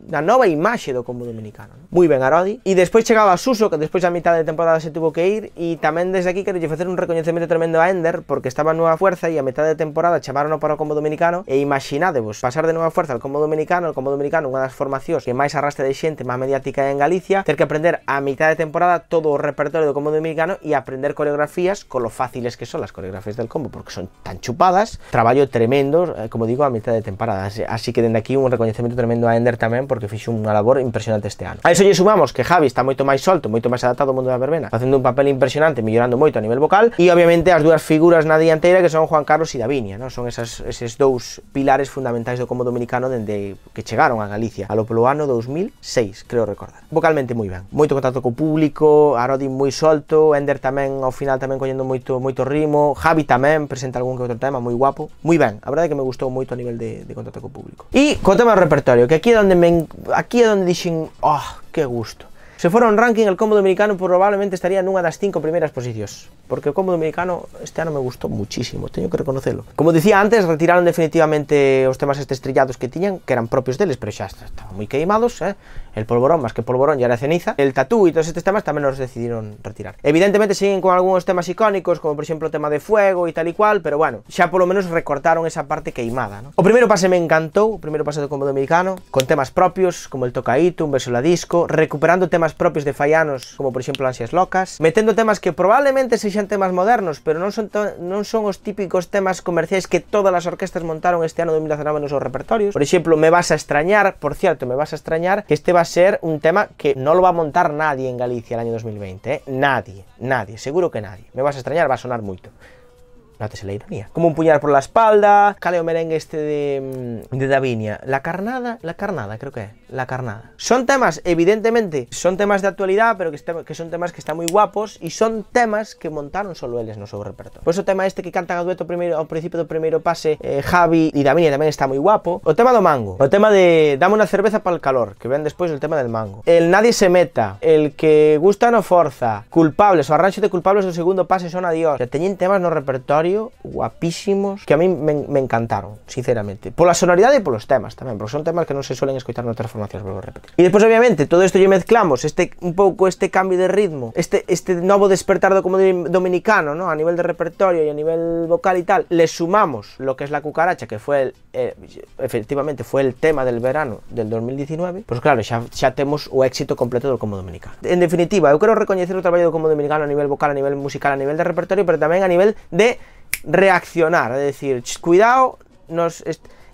una nova imagen do combo dominicano. Muy bien, ben Arodi. E despois chegaba Suso, que después a mitad de temporada se tuvo que ir, y también desde aquí quero hacer un reconocimiento tremendo a Ender, porque estaba en Nueva Fuerza y a mitad de temporada chamaron para el combo dominicano, e imaginadevos, pasar de Nueva Fuerza al combo dominicano, al combo dominicano unha das que más arrastre de xente más mediática en Galicia, ter que aprender a mitad de temporada todo o repertorio de combo dominicano y e aprender coreografías con lo fáciles que son las coreografías del combo, porque son tan chupadas, trabajo tremendo, eh, como digo, a mitad de temporada. Así, que desde aquí un reconocimiento tremendo a Ender también, porque fixo una labor impresionante este año. A eso lle sumamos que Javi está moito más solto, moito más adaptado al mundo la verbena, haciendo un papel impresionante, mellorando moito a nivel vocal, y e obviamente las dos figuras na dianteira que son Juan Carlos y Davinia, no, son esas, dos pilares fundamentales do combo dominicano dende que llegaron a Galicia. Galicia, lo polo ano 2006, creo recordar. Vocalmente moi ben, moito contacto co público, Arodi moi solto, Ender tamén ao final tamén collendo moito moito rimo, Javi tamén presenta algún que outro tema moi guapo, moi ben. A verdade é que me gustou moito a nivel de, de contacto co público. E co tema do repertorio, que aquí é onde me aquí é onde dixen, "Oh, que gusto." Se fora un ranking, el combo dominicano probablemente estaría nunha das cinco primeiras posicións, porque o combo dominicano este ano me gustou muchísimo, teño que reconocelo. Como dicía antes, retiraron definitivamente os temas este estrellados que tiñan, que eran propios deles, pero xa estaban moi queimados, eh? el polvorón, más que polvorón ya era ceniza, el tatú y todos estos temas también los decidieron retirar. Evidentemente siguen con algunos temas icónicos, como por ejemplo el tema de fuego y tal y cual, pero bueno, ya por lo menos recortaron esa parte queimada, ¿no? O primero pase me encantó, o primero pase de combo dominicano, con temas propios, como el tocaíto, un verso la disco, recuperando temas propios de fallanos, como por ejemplo Ansias Locas, metiendo temas que probablemente sean temas modernos, pero no son, los típicos temas comerciales que todas las orquestas montaron este año 2019 en sus repertorios. Por ejemplo, Me vas a extrañar, por cierto, Me vas a extrañar, que este va ser un tema que no lo va a montar nadie en Galicia el año 2020, ¿eh? Nadie, nadie, seguro que nadie. Me vas a extrañar, va a sonar mucho. Nótese la ironía. Como un puñal por la espalda, caleo merengue este de, mm, de Davinia. La carnada, la carnada creo que es, la carnada. Son temas, evidentemente, son temas de actualidad, pero que, son temas que están muy guapos y son temas que montaron solo ellos, no sobre repertorio. Por eso tema este que canta dueto primero, al principio del primero pase, eh, Javi y Davinia también está muy guapo. O tema do mango, o tema de dame una cerveza para el calor, que vean después el tema del mango. El nadie se meta, el que gusta no forza, culpables o arrancho de culpables el segundo pase son adiós. Ya tenían temas no repertorio guapísimos, que a mí me, encantaron, sinceramente. Por la sonoridad y por los temas también, porque son temas que no se suelen escuchar en otras formaciones, vuelvo a repetir. Y después, obviamente, todo esto ya mezclamos, este, un poco este cambio de ritmo, este, este nuevo despertar como dominicano, ¿no? A nivel de repertorio y a nivel vocal y tal, le sumamos lo que es la cucaracha, que fue, eh, efectivamente, fue el tema del verano del 2019, pues claro, ya, tenemos o éxito completo del como dominicano. En definitiva, yo quiero reconocer el trabajo del como dominicano a nivel vocal, a nivel musical, a nivel de repertorio, pero también a nivel de reaccionar, es decir, cuidado, nos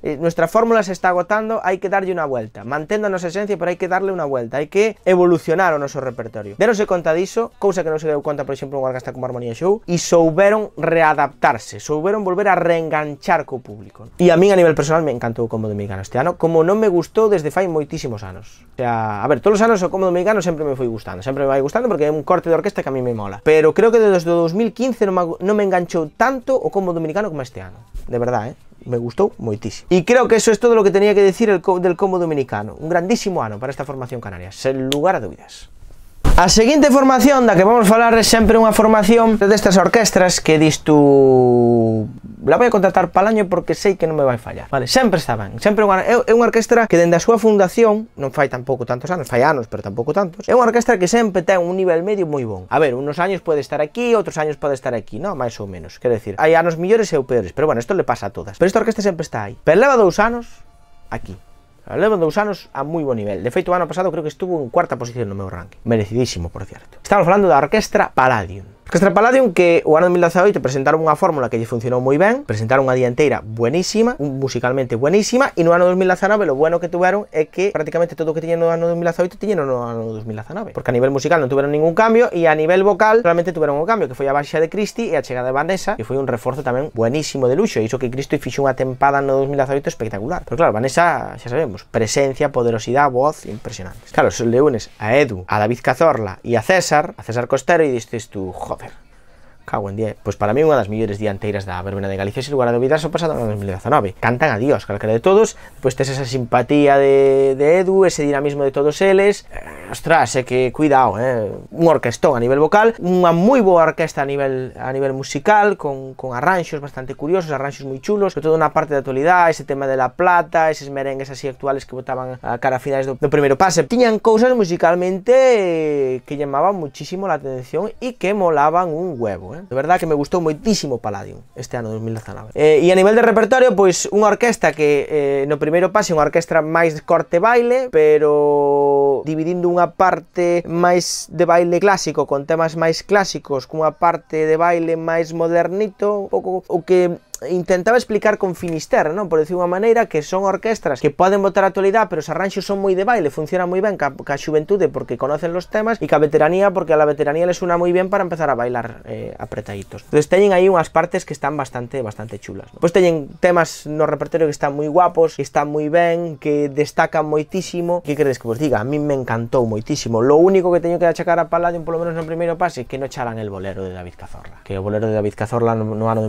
eh, nuestra fórmula se está agotando, hay que darle una vuelta. Manténdonos esencia, pero hay que darle una vuelta, Hay que evolucionar o repertorio repertorio. cuenta de eso Cosa que no se dio cuenta por ejemplo unha orquesta como Armonía Show, Y souberon readaptarse, souberon volver a reenganchar el público. Y e a mí a nivel personal me encantó este como dominicano este año como no me gustó desde fai muchísimos años O sea, a ver, todos los años o como dominicano Siempre me fui gustando, Siempre me va gustando porque hay un corte de orquesta que a mí me mola. Pero creo que desde 2015 No me, enganchó tanto o como dominicano como este año, de verdad, eh? me gustó muchísimo. Y creo que eso es todo lo que tenía que decir el del Como Dominicano. Un grandísimo ano para esta formación canaria, sin lugar a dudas A seguinte formación da que vamos falar é sempre unha formación destas orquestras que dis tú la vou contratar pal año porque sei que non me vai fallar. Vale, sempre está ben. Sempre unha, é unha orquestra que dende a súa fundación non fai tampouco tantos anos, fai anos, pero tampouco tantos. É unha orquestra que sempre ten un nivel medio moi bon. A ver, unos anos pode estar aquí, outros anos pode estar aquí, non, máis ou menos. Quero decir, hai anos millores e ou peores, pero bueno, isto le pasa a todas. Pero esta orquestra sempre está aí. Pero leva dous anos aquí. de Usanos a muy buen nivel. De feito, el año pasado creo que estuvo en cuarta posición el meu ranking. Merecidísimo, por cierto Estamos de la Orquestra Palladium. Castra Palladium que o ano 2018 e presentaron una fórmula que lle funcionó muy bien presentaron una dianteira buenísima, musicalmente buenísima, en no ano 2019 e lo bueno que tuvieron es que prácticamente todo lo que en no año 2018 en no año 2019, e porque a nivel musical no tuvieron ningún cambio y a nivel vocal realmente tuvieron un cambio, que fue a baixa de Cristi y a chegada de Vanessa, que fue un reforzo también buenísimo de luxo, e iso que Cristi fixo una tempada no 2018 espectacular. Pero claro, Vanessa, ya sabemos, presencia, poderosidad voz, impresionantes. Claro, le unes a Edu, a David Cazorla y a César, a César Costero, y dices tú, hacer. Cago en 10. Pois para mí unha das mellores dianteiras da verbena de Galicia, sin lugar a dubidas, o pasado no 2019. Cantan a Dios, calquera de todos, pois tes esa simpatía de, de Edu, ese dinamismo de todos eles, eh, ostras, é eh, que cuidado, eh? un orquestón a nivel vocal, unha moi boa orquesta a nivel, a nivel musical, con, con arranxos bastante curiosos, arranxos moi chulos, sobre todo na parte da actualidade, ese tema de la plata, eses merengues así actuales que botaban a cara a finais do, do primeiro pase, tiñan cousas musicalmente eh, que llamaban muchísimo la atención e que molaban un huevo eh? De verdad que me gustou moitísimo Palladium este ano 2019. Eh, e a nivel de repertorio, pois unha orquesta que eh, no primeiro pase unha orquesta máis corte baile, pero dividindo unha parte máis de baile clásico con temas máis clásicos cunha parte de baile máis modernito, un pouco o que intentaba explicar con Finisterre, no, Por decir una manera que son orquestras que pueden votar a actualidade, pero os ranchos son muy de baile, funciona muy bien, ca, ca xuventude porque conocen los temas e ca veteranía porque a la veteranía les suena muy bien para empezar a bailar eh, apretaditos. Entonces tienen ahí unas partes que están bastante bastante chulas. pues teñen temas no repertorio que están muy guapos, que están muy bien que destacan muchísimo ¿qué crees que os diga? A mí me encantó muchísimo Lo único que tengo que achacar a por lo menos en no primeiro pase, que no echaran el bolero de David Cazorla. Que el bolero de David Cazorla no, ano a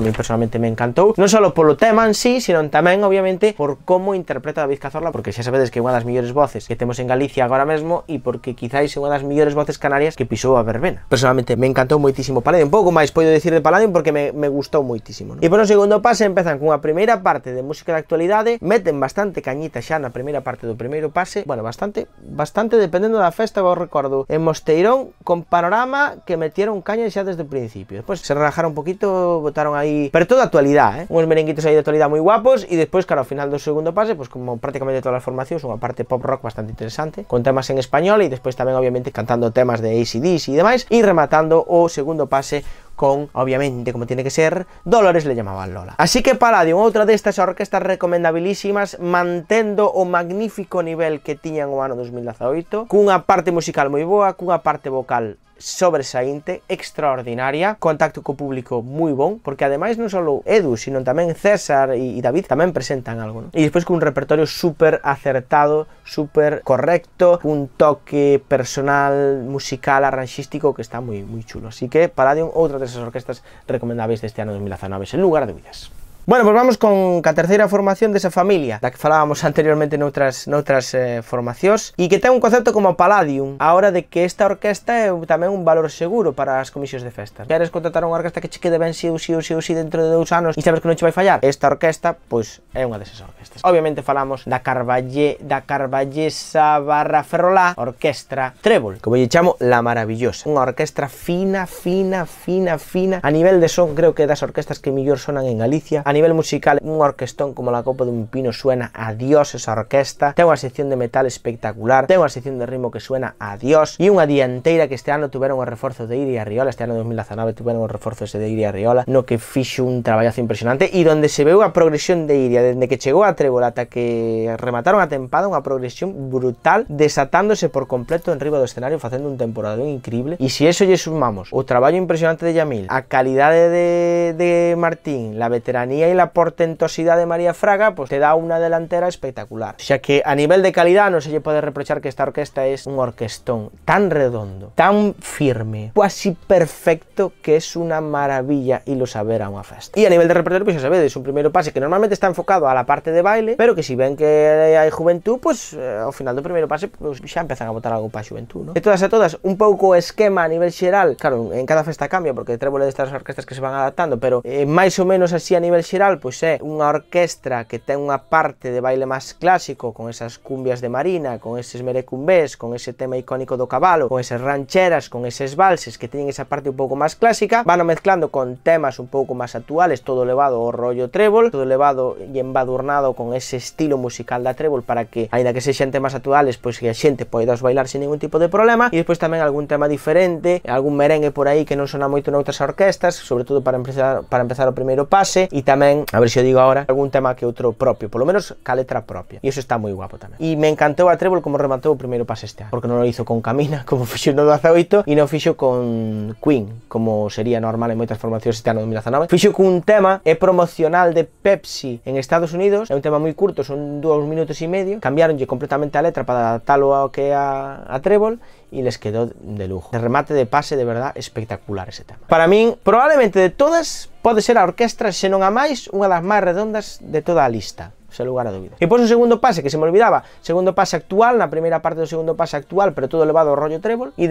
mí personalmente me encantó, no solo por lo tema en sí, sino también obviamente, por cómo interpreta David Cazorla, porque ya sabéis que es una de las mejores voces que tenemos en Galicia ahora mismo y porque es una de las mejores voces canarias que pisó a verbena. Personalmente, me encantó muchísimo Paladin, poco más puedo decir de Paladin porque me, gustó muchísimo. Y por un segundo pase empiezan con la primera parte de música de Actualidad meten bastante cañita ya en la primera parte del primer pase, bueno, bastante, bastante dependiendo de la festa, os recuerdo en Mosteirón, con panorama que metieron caña ya desde el principio. después se relajaron un poquito, votaron ahí, Pero todo actualidad, ¿eh? Unos merenguitos ahí de actualidad muy guapos y después, claro, al final del segundo pase, pues como prácticamente todas las formaciones, una parte pop rock bastante interesante, con temas en español y después también obviamente cantando temas de ACDs y demás y rematando o segundo pase con, obviamente, como tiene que ser, Dolores le llamaban Lola. Así que Palladium, otra de estas orquestas recomendabilísimas, mantendo o magnífico nivel que tiñan o ano 2018, una parte musical buena, boa, una parte vocal sobresaliente extraordinaria, contacto con público muy bon, porque además no solo Edu, sino también César y e, e David también presentan algo, y e después con un repertorio súper acertado, súper correcto, un toque personal, musical, arranxístico que está muy muy chulo. Así que otra de esas orquestas este año ano 2019, el lugar de vidas bueno, pues vamos con la tercera formación de esa familia la que falábamos anteriormente noutras, noutras eh, formacións e que ten un concepto como Palladium ahora de que esta orquesta es también un valor seguro para las comisiones de festa. Queres contratar una orquesta que che quede ben si ou si dentro de dos años y sabes que te va a fallar? Esta orquesta, es una de esas orquestas. Obviamente falamos da carballe da Carballesa barra Ferrolá Orquestra Trébol, como lle chamo La Maravillosa. una orquestra fina, fina, fina, fina. A nivel de son creo que das orquestas que mejor sonan en Galicia, a nivel musical, un orquestón como la copa de un pino suena a Dios esa orquesta. Tengo una sección de metal espectacular. Tengo una sección de ritmo que suena a Dios. Y una dianteira que este año tuvieron un refuerzo de Iria Riola. Este año 2019 tuvieron un refuerzo de Iria Riola. No que fichó un trabajazo impresionante. Y donde se ve una progresión de Iria, desde que llegó a Trébol hasta que remataron a Tempada, una progresión brutal, desatándose por completo en riba de escenario, haciendo un temporada increíble. Y si eso ya sumamos o trabajo impresionante de Yamil, a calidad de Martín, la veteranía y ahí la portentosidad de María Fraga, pues te da una delantera espectacular. O sea que a nivel de calidad no se le puede reprochar que esta orquesta es un orquestón tan redondo, tan firme, casi perfecto, que es una maravilla y lo saber a una festa. Y a nivel de repertorio, pues ya sabéis, es un primer pase que normalmente está enfocado a la parte de baile, pero que si ven que hay juventud, pues eh, al final del primer pase pues, ya empiezan a botar algo para juventud, ¿no? De todas a todas, un poco esquema a nivel xeral, claro, en cada festa cambia, porque de estas orquestas que se van adaptando, pero eh, más o menos así a nivel pues pois una unha que tenga una parte de baile más clásico con esas cumbias de marina, con esos merecumbés, con ese tema icónico de cabalo, con esas rancheras, con esos valses que tienen esa parte un poco más clásica, van mezclando con temas un poco más actuales, todo elevado o rollo trébol, todo elevado y e embadurnado con ese estilo musical de trébol para que, aínda que xente temas actuales, pues que a xente bailar sin ningún tipo de problema, y e después también algún tema diferente, algún merengue por ahí que non sona en otras orquestas, sobre todo para empezar para empezar o primero pase, y e también a ver si lo digo ahora, algún tema que otro propio, por lo menos la letra propia. Y eso está muy guapo también y me encantó a Trébol como remató el primero pase este año porque no lo hizo con Camina, como fichó no 18, y no fichó con Queen, como sería normal en muchas formaciones este ano 2019. con un tema es promocional de Pepsi en Estados Unidos, es un tema muy corto son dos minutos y medio, cambiaron completamente a letra para adaptarlo ao que a, a Trébol, y les quedó de lujo. El remate de pase de verdad espectacular ese tema. Para mí, probablemente de todas, Pode ser a orquestra, se non a máis, unha das máis redondas de toda a lista. lugar a dudas. Y pues un segundo pase que se me olvidaba, segundo pase actual, la primera parte del segundo pase actual, pero todo elevado rollo trébol, y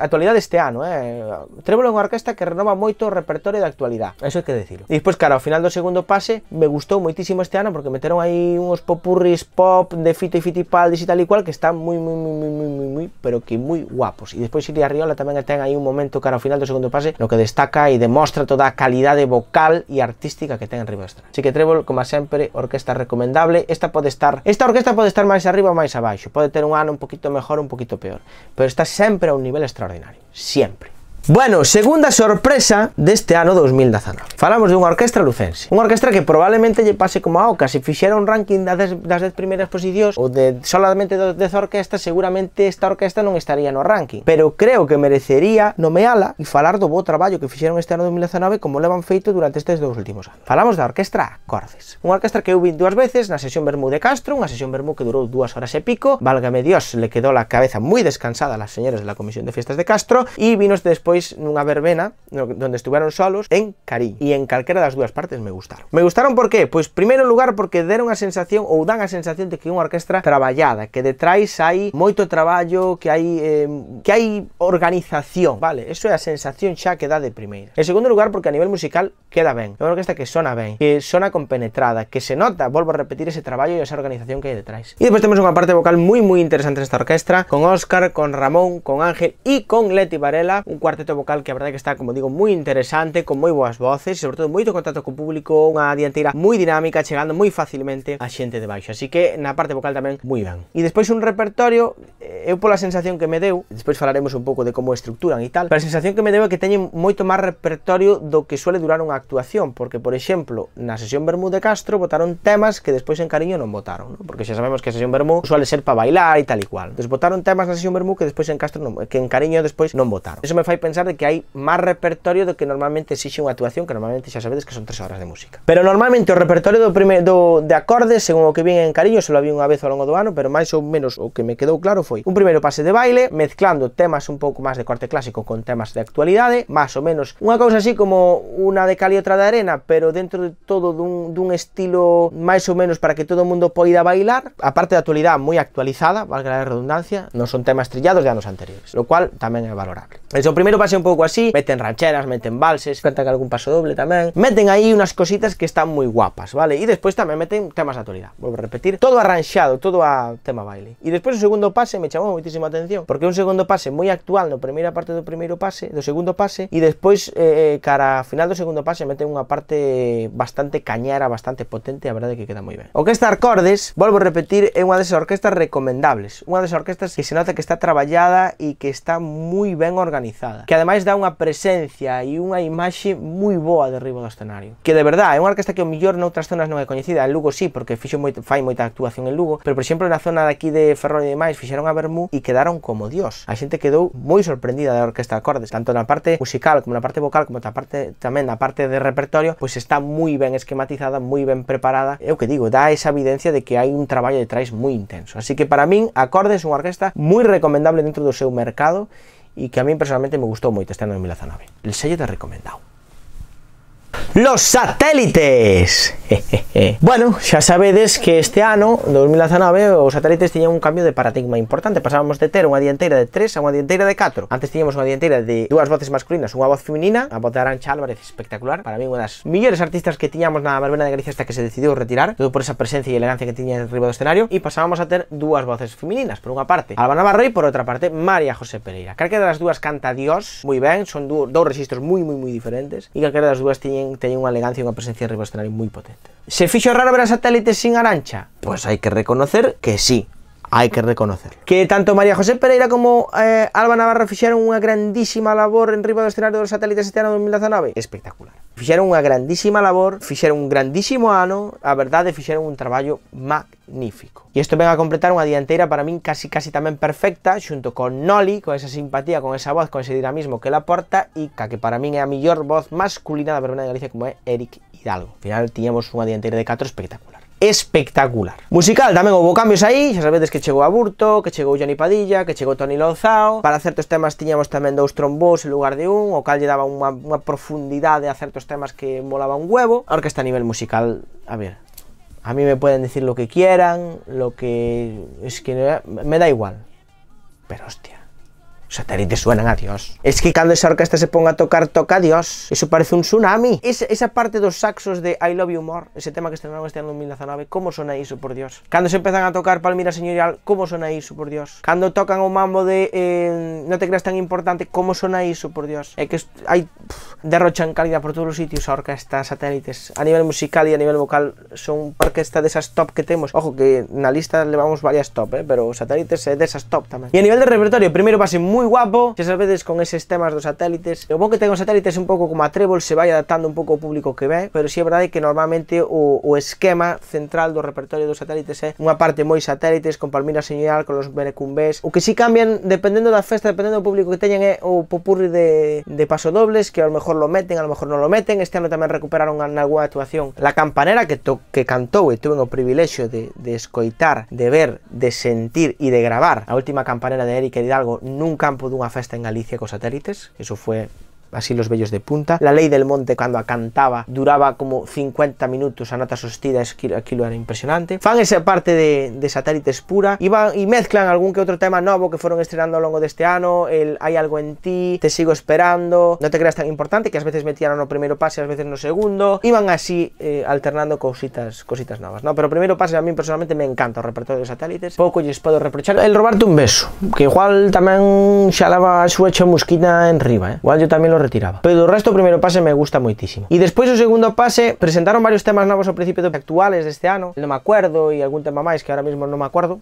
actualidad de este año eh? Trébol es una orquesta que renova mucho el repertorio de actualidad. eso hay que decirlo. Y después, claro al final del segundo pase, me gustó muchísimo este ano porque metieron ahí unos popurris pop de Fito y e Fitipaldis y e tal y e cual que están muy, muy, muy, muy, muy, pero que muy guapos. Y después Silvia Riola también ten ahí un momento claro al final del segundo pase lo que destaca y demostra toda calidad de vocal y artística que tiene en Rivestra. Así que Trébol, como siempre, orquesta recomendada esta estar esta orquesta puede estar más arriba o más abajo, puede tener un ano un poquito mejor un poquito peor pero está siempre a un nivel extraordinario siempre. Bueno, segunda sorpresa deste ano 2019 Falamos dunha orquestra lucense Unha orquestra que probablemente lle pase como a Oca Se fixera un ranking das, das 10 primeiras posicións Ou de solamente das 10 orquestas Seguramente esta orquestra non estaría no ranking Pero creo que merecería nomeala E falar do bo traballo que fixeron este ano 2019 Como levan feito durante estes dous últimos anos Falamos da orquestra Acordes Unha orquestra que eu vi dúas veces na sesión Bermú de Castro Unha sesión Bermú que durou dúas horas e pico Válgame Dios, le quedou la cabeza moi descansada A las señores de la Comisión de Fiestas de Castro E vinos despois en una verbena donde estuvieron solos en Carí Y en de las dos partes me gustaron. Me gustaron por qué? Pois primeiro lugar porque deron una sensación o dan la sensación de que una unha orquestra traballada, que detrás hay mucho trabajo, que hay em, que hai organización, vale? Eso es la sensación ya que da de primera. En segundo lugar porque a nivel musical queda bien. É orquesta que sona bien, que sona compenetrada, que se nota, Vuelvo a repetir ese trabajo y e esa organización que hay detrás. Y e después tenemos una parte vocal muy muy interesante esta orquesta con Óscar, con Ramón, con Ángel y e con Leti Varela, un cuarto cuarteto vocal que a verdade que está, como digo, moi interesante, con moi boas voces, e sobre todo moito contacto co público, unha dianteira moi dinámica, chegando moi facilmente a xente de baixo. Así que na parte vocal tamén moi ben. E despois un repertorio, eh, eu pola sensación que me deu, despois falaremos un pouco de como estructuran e tal, pero a sensación que me deu é que teñen moito máis repertorio do que suele durar unha actuación, porque por exemplo, na sesión Bermú de Castro votaron temas que despois en Cariño non votaron, ¿no? porque xa sabemos que a sesión Bermú suele ser para bailar e tal e cual. Entón votaron temas na sesión Bermú que despois en Castro non, que en Cariño despois non votaron. Eso me fai pensar pensar de que hai máis repertorio do que normalmente exixe unha actuación, que normalmente xa sabedes que son tres horas de música. Pero normalmente o repertorio do prime, do, de acordes, según o que vin en Cariño, se lo vi unha vez ao longo do ano, pero máis ou menos o que me quedou claro foi un primeiro pase de baile, mezclando temas un pouco máis de corte clásico con temas de actualidade, máis ou menos unha cousa así como unha de cal e outra de arena, pero dentro de todo dun, dun estilo máis ou menos para que todo o mundo poida bailar, a parte da actualidade moi actualizada, valga a redundancia, non son temas trillados de anos anteriores, lo cual tamén é valorable. Ese o primeiro pase un poco así, meten rancheras, meten valses, que algún paso doble también, meten ahí unas cositas que están muy guapas, ¿vale? Y e después también meten temas de actualidad, vuelvo a repetir, todo arranchado, todo a tema baile. Y e después el segundo pase me llamó muchísima atención, porque un segundo pase muy actual no primera parte del primero pase, del segundo pase, y e después eh, eh, cara final del segundo pase meten una parte bastante cañera, bastante potente, verdad es que queda muy bien. Orquesta Arcordes, vuelvo a repetir, es una de esas orquestas recomendables, Una de esas orquestas que se nota que está trabajada y que está muy bien organizada que además da una presencia e unha imaxe moi boa ribo do escenario. Que de verdad, es una orquesta que o en noutras zonas no é coñecida, en Lugo sí, porque fixo moito, fai moita actuación en Lugo, pero por en la zona de aquí de Ferrol y e demais fixeron a Bermú y e quedaron como dios. La gente quedó muy sorprendida la orquesta de acordes, tanto en la parte musical como la parte vocal, como na parte tamén na parte de repertorio, pues está muy bien esquematizada, muy bien preparada. É o que digo, da esa evidencia de que hay un traballo detrás muy intenso. Así que para mí, Acordes es una orquesta muy recomendable dentro de seu mercado y que a mí personalmente me gustó muy mucho en mi 2019. El sello te recomendado. Los satélites. bueno, ya sabedes que este año 2019, los satélites tenían un cambio de paradigma importante. Pasábamos de tener una diantera de 3 a una diantera de 4. Antes teníamos una diantera de dos voces masculinas, una voz femenina la voz de Arancha Álvarez espectacular, para mí una de las mejores artistas que teníamos en la verbena de Galicia hasta que se decidió retirar, todo por esa presencia y elegancia que tenía en río escenario, y pasábamos a tener dos voces femeninas por una parte Alba Navarro y por otra parte María José Pereira. de las dos canta Dios, muy bien son dos registros muy muy muy diferentes, y una de las dos tiene Tenía una elegancia y e una presencia de muy potente. Se fichó raro ver satélites sin Arancha? pues hay que reconocer que sí, hay que reconocerlo. Que tanto María José Pereira como eh, Alba Navarro hicieron una grandísima labor en riba del escenario los Satélites este año 2019, espectacular. Ficharon una grandísima labor, hicieron un grandísimo ano, a verdad hicieron un trabajo magnífico. Y esto venga a completar una dianteira para mí casi casi también perfecta, junto con Noli, con esa simpatía, con esa voz, con ese dinamismo que la aporta y que para mí es la mejor voz masculina de verbena de Galicia como es Eric Hidalgo. Al final teníamos una dianteira de 4 espectacular espectacular. Musical, también hubo cambios ahí, ya sabéis que llegó Aburto, que llegó Johnny Padilla, que llegó Tony Lonzao, para ciertos temas teníamos también dos trombos en lugar de un, o cal daba una profundidad de a ciertos temas que molaba un huevo. ahora que está a nivel musical, a ver, a mí me pueden decir lo que quieran, lo que... es que me da igual, pero hostia satélites suenan a Dios. Es que cuando esa orquesta se ponga a tocar, toca a Dios. Eso parece un tsunami. esa parte de los saxos de I Love You More, ese tema que estrenaron este año 2019, cómo suena eso, por Dios? Cuando se empiezan a tocar Palmira Señorial, cómo suena eso, por Dios? Cuando tocan un mambo de eh, No te creas tan importante, cómo suena eso, por Dios? Es que derrocha en calidad por todos los sitios orquestas satélites. A nivel musical y a nivel vocal son de esas top que tenemos. Ojo, que en la lista le vamos varias top, eh, pero satélites de esas top también. Y a nivel de repertorio, primero va a ser muy muy guapo, xa sabedes con esos temas dos satélites. O bueno que ten os satélites un pouco como a Trébol, se vai adaptando un pouco ao público que ve, pero si sí é verdade que normalmente o, o esquema central do repertorio dos satélites é unha parte moi satélites, con Palmira Señal, con los Berecumbés. O que si sí cambian, dependendo da festa, dependendo do público que teñen, é o popurri de, de pasodobles, que a lo mejor lo meten, a lo mejor non lo meten. Este ano tamén recuperaron algunha actuación. La campanera que, to, que cantou e tuve o privilexio de, de escoitar, de ver, de sentir e de gravar a última campanera de Erika Hidalgo nunca campo una festa en Galicia con satélites, eso fue así los vellos de punta. La ley del monte cuando cantaba duraba como 50 minutos a notas hostidas, aquí lo era impresionante. Fan esa parte de, satélites pura y, y mezclan algún que otro tema nuevo que fueron estrenando a lo largo de este año, el Hay algo en ti, Te sigo esperando, No te creas tan importante, que a veces metían no primero pase, a veces no segundo, iban así eh, alternando cositas cositas nuevas, ¿no? Pero primero pase a mí personalmente me encanta el repertorio de satélites, poco y les puedo reprochar el robarte un beso, que igual se alaba su hecho musquina en riba, ¿eh? igual yo también lo retiraba. Pero el resto primero pase me gusta muchísimo, y después su segundo pase presentaron varios temas nuevos o principios de actuales de este año, no me acuerdo y algún tema más que ahora mismo no me acuerdo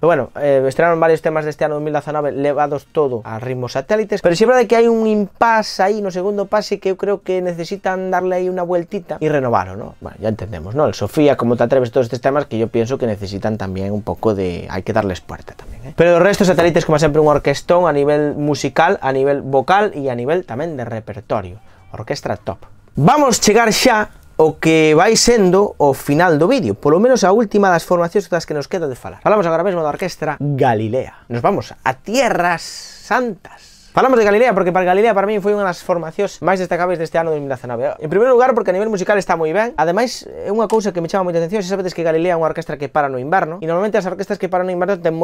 bueno, eh, estrenaron varios temas de este año 2019 Levados todo a ritmo satélites, pero siempre verdad que hay un impasse ahí, no segundo pase, que yo creo que necesitan darle ahí una vueltita y renovarlo, ¿no? Bueno, ya entendemos, ¿no? El Sofía, como te atreves, todos estos temas que yo pienso que necesitan también un poco de... hay que darles puerta también, ¿eh? Pero el resto, de satélites, como siempre, un orquestón a nivel musical, a nivel vocal y a nivel también de repertorio. Orquestra top. Vamos a llegar ya o que vai sendo o final do vídeo, polo menos a última das formacións das que nos queda de falar. Falamos agora mesmo da Orquestra Galilea. Nos vamos a Tierras Santas. Hablamos de Galilea porque para Galilea para mí fue una las las formacións más de este este 2019. En primer lugar porque a nivel musical está muy bien. Además, una cosa que me llama mucha atención, si sabes que Galilea es una orquesta que para no inverno y e normalmente las orquestas que para no inverno tienen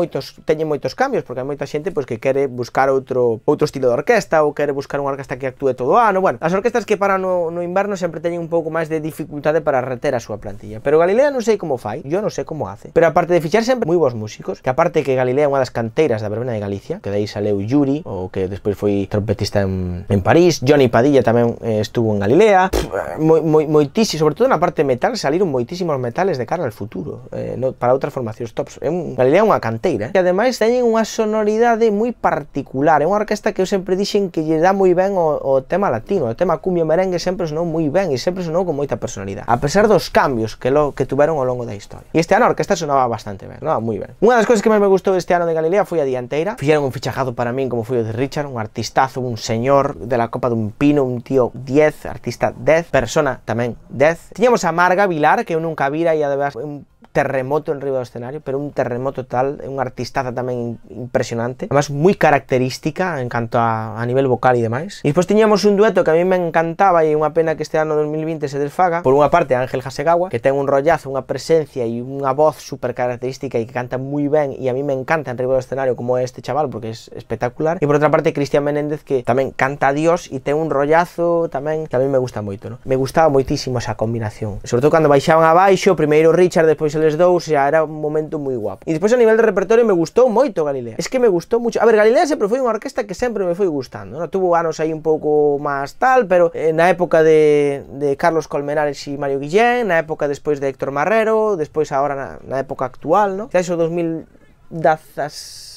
muchos cambios porque hay mucha gente pues que quiere buscar otro estilo de orquesta o quiere buscar una orquesta que actúe todo Ah no Bueno, las orquestas que para no, no inverno siempre tienen un poco más de dificultad para reter a su plantilla. Pero Galilea no sé cómo fai, yo no sé cómo hace. Pero aparte de fichar siempre muy buenos músicos, que aparte que Galilea de las canteras de la verbena de Galicia, que de ahí sale Yuri o que después despois foi trompetista en, en París, Johnny Padilla tamén eh, estuvo en Galilea, moi, moi, moitísimo, sobre todo na parte metal saliron moitísimos metales de cara ao futuro, eh, no, para outras formacións tops. É un, Galilea é unha canteira, eh? e ademais teñen unha sonoridade moi particular, é unha orquesta que eu sempre dixen que lle dá moi ben o, o tema latino, o tema cumio merengue sempre sonou moi ben e sempre sonou con moita personalidade, a pesar dos cambios que, lo, que tuveron ao longo da historia. E este ano a orquesta sonaba bastante ben, sonaba moi ben. Unha das cousas que máis me gustou este ano de Galilea foi a dianteira, fixeron un fichajado para min como foi o de Richard, un artistazo, un señor de la copa de un pino, un tío 10, artista 10, persona también 10. Teníamos a Marga Vilar, que uno nunca vira y además un terremoto en Río del escenario, pero un terremoto tal, un artistaza también impresionante, además muy característica en cuanto a, nivel vocal y e demás. Y e después teníamos un dueto que a mí me encantaba y e una pena que este año 2020 se desfaga, por una parte Ángel Hasegawa, que tiene un rollazo, una presencia y una voz súper característica y que canta muy bien y a mí me encanta en Río del escenario como este chaval porque es espectacular, y por otra parte Cristian Menéndez que también canta a Dios y tiene un rollazo también, que a mí me gusta mucho, ¿no? Me gustaba muchísimo esa combinación, sobre todo cuando bailaban a abaixo, primero Richard, después el les o sea, era un momento muy guapo. Y después a nivel de repertorio me gustó moito Galilea. Es que me gustó mucho. A ver, Galilea siempre fue una orquesta que siempre me fue gustando, ¿no? Tuvo ganos ahí un poco más tal, pero en la época de, de Carlos Colmenares y Mario Guillén, la época después de Héctor Marrero, Después ahora en la época actual, ¿no? dos mil dazas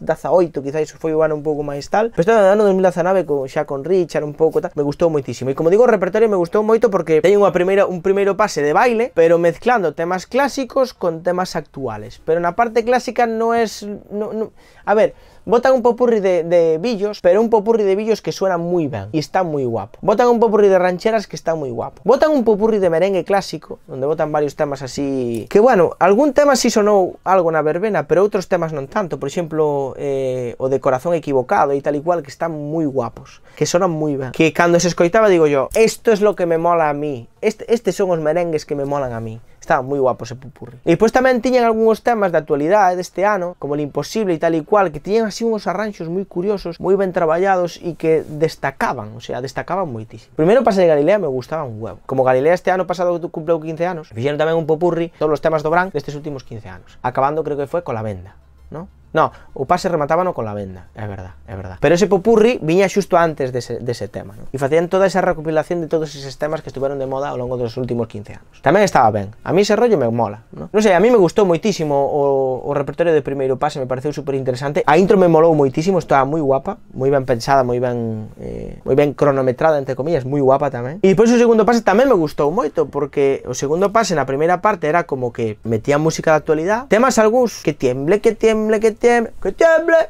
daza 8, quizás eso fue igual un poco más tal, pero está ano 2019 con xa con Richard un poco tal, me gustó muchísimo Y como digo, repertorio me gustou moito porque teño un primeiro pase de baile, pero mezclando temas clásicos con temas actuales. Pero en la parte clásica no es No, no, a ver, Botan un popurri de, de, billos, pero un popurri de billos que suena muy bien y está muy guapo. Botan un popurri de rancheras que está muy guapo. Botan un popurri de merengue clásico, donde botan varios temas así... Que bueno, algún tema sí sonó algo una verbena, pero otros temas no tanto. Por ejemplo, eh, o de Corazón Equivocado y tal y cual, que están muy guapos, que sonan muy bien Que cuando se escoitaba digo yo, esto es lo que me mola a mí, este, este son los merengues que me molan a mí. Estaba muy guapo ese pupurri. Y e después también tenían algunos temas de actualidad de este año, como el imposible y e tal y e cual, que tenían así unos arranchos muy curiosos, muy bien trabajados y que destacaban, o sea, destacaban muchísimo. Primero pasé de Galilea me gustaba un huevo. Como Galilea este año pasado cumpleu 15 años, hicieron también un popurri todos los temas dobran de estos últimos 15 años, Acabando creo que fue con La venda, ¿no? No, o pase remataban con la venda, es verdad, es verdad. Pero ese popurri viña justo antes de ese tema, ¿no? Y hacían toda esa recopilación de todos esos temas que estuvieron de moda a lo largo de los últimos 15 años. También estaba bien, A mí ese rollo me mola, ¿no? No sé, a mí me gustó muchísimo o, repertorio de primero pase, me pareció súper interesante. A intro me moló muchísimo, estaba muy guapa, muy bien pensada, muy bien eh, cronometrada entre comillas, muy guapa también. Y e después su segundo pase también me un mucho, porque el segundo pase la primera parte era como que metía música de actualidad. temas algunos que tiemble, que tiemble, que que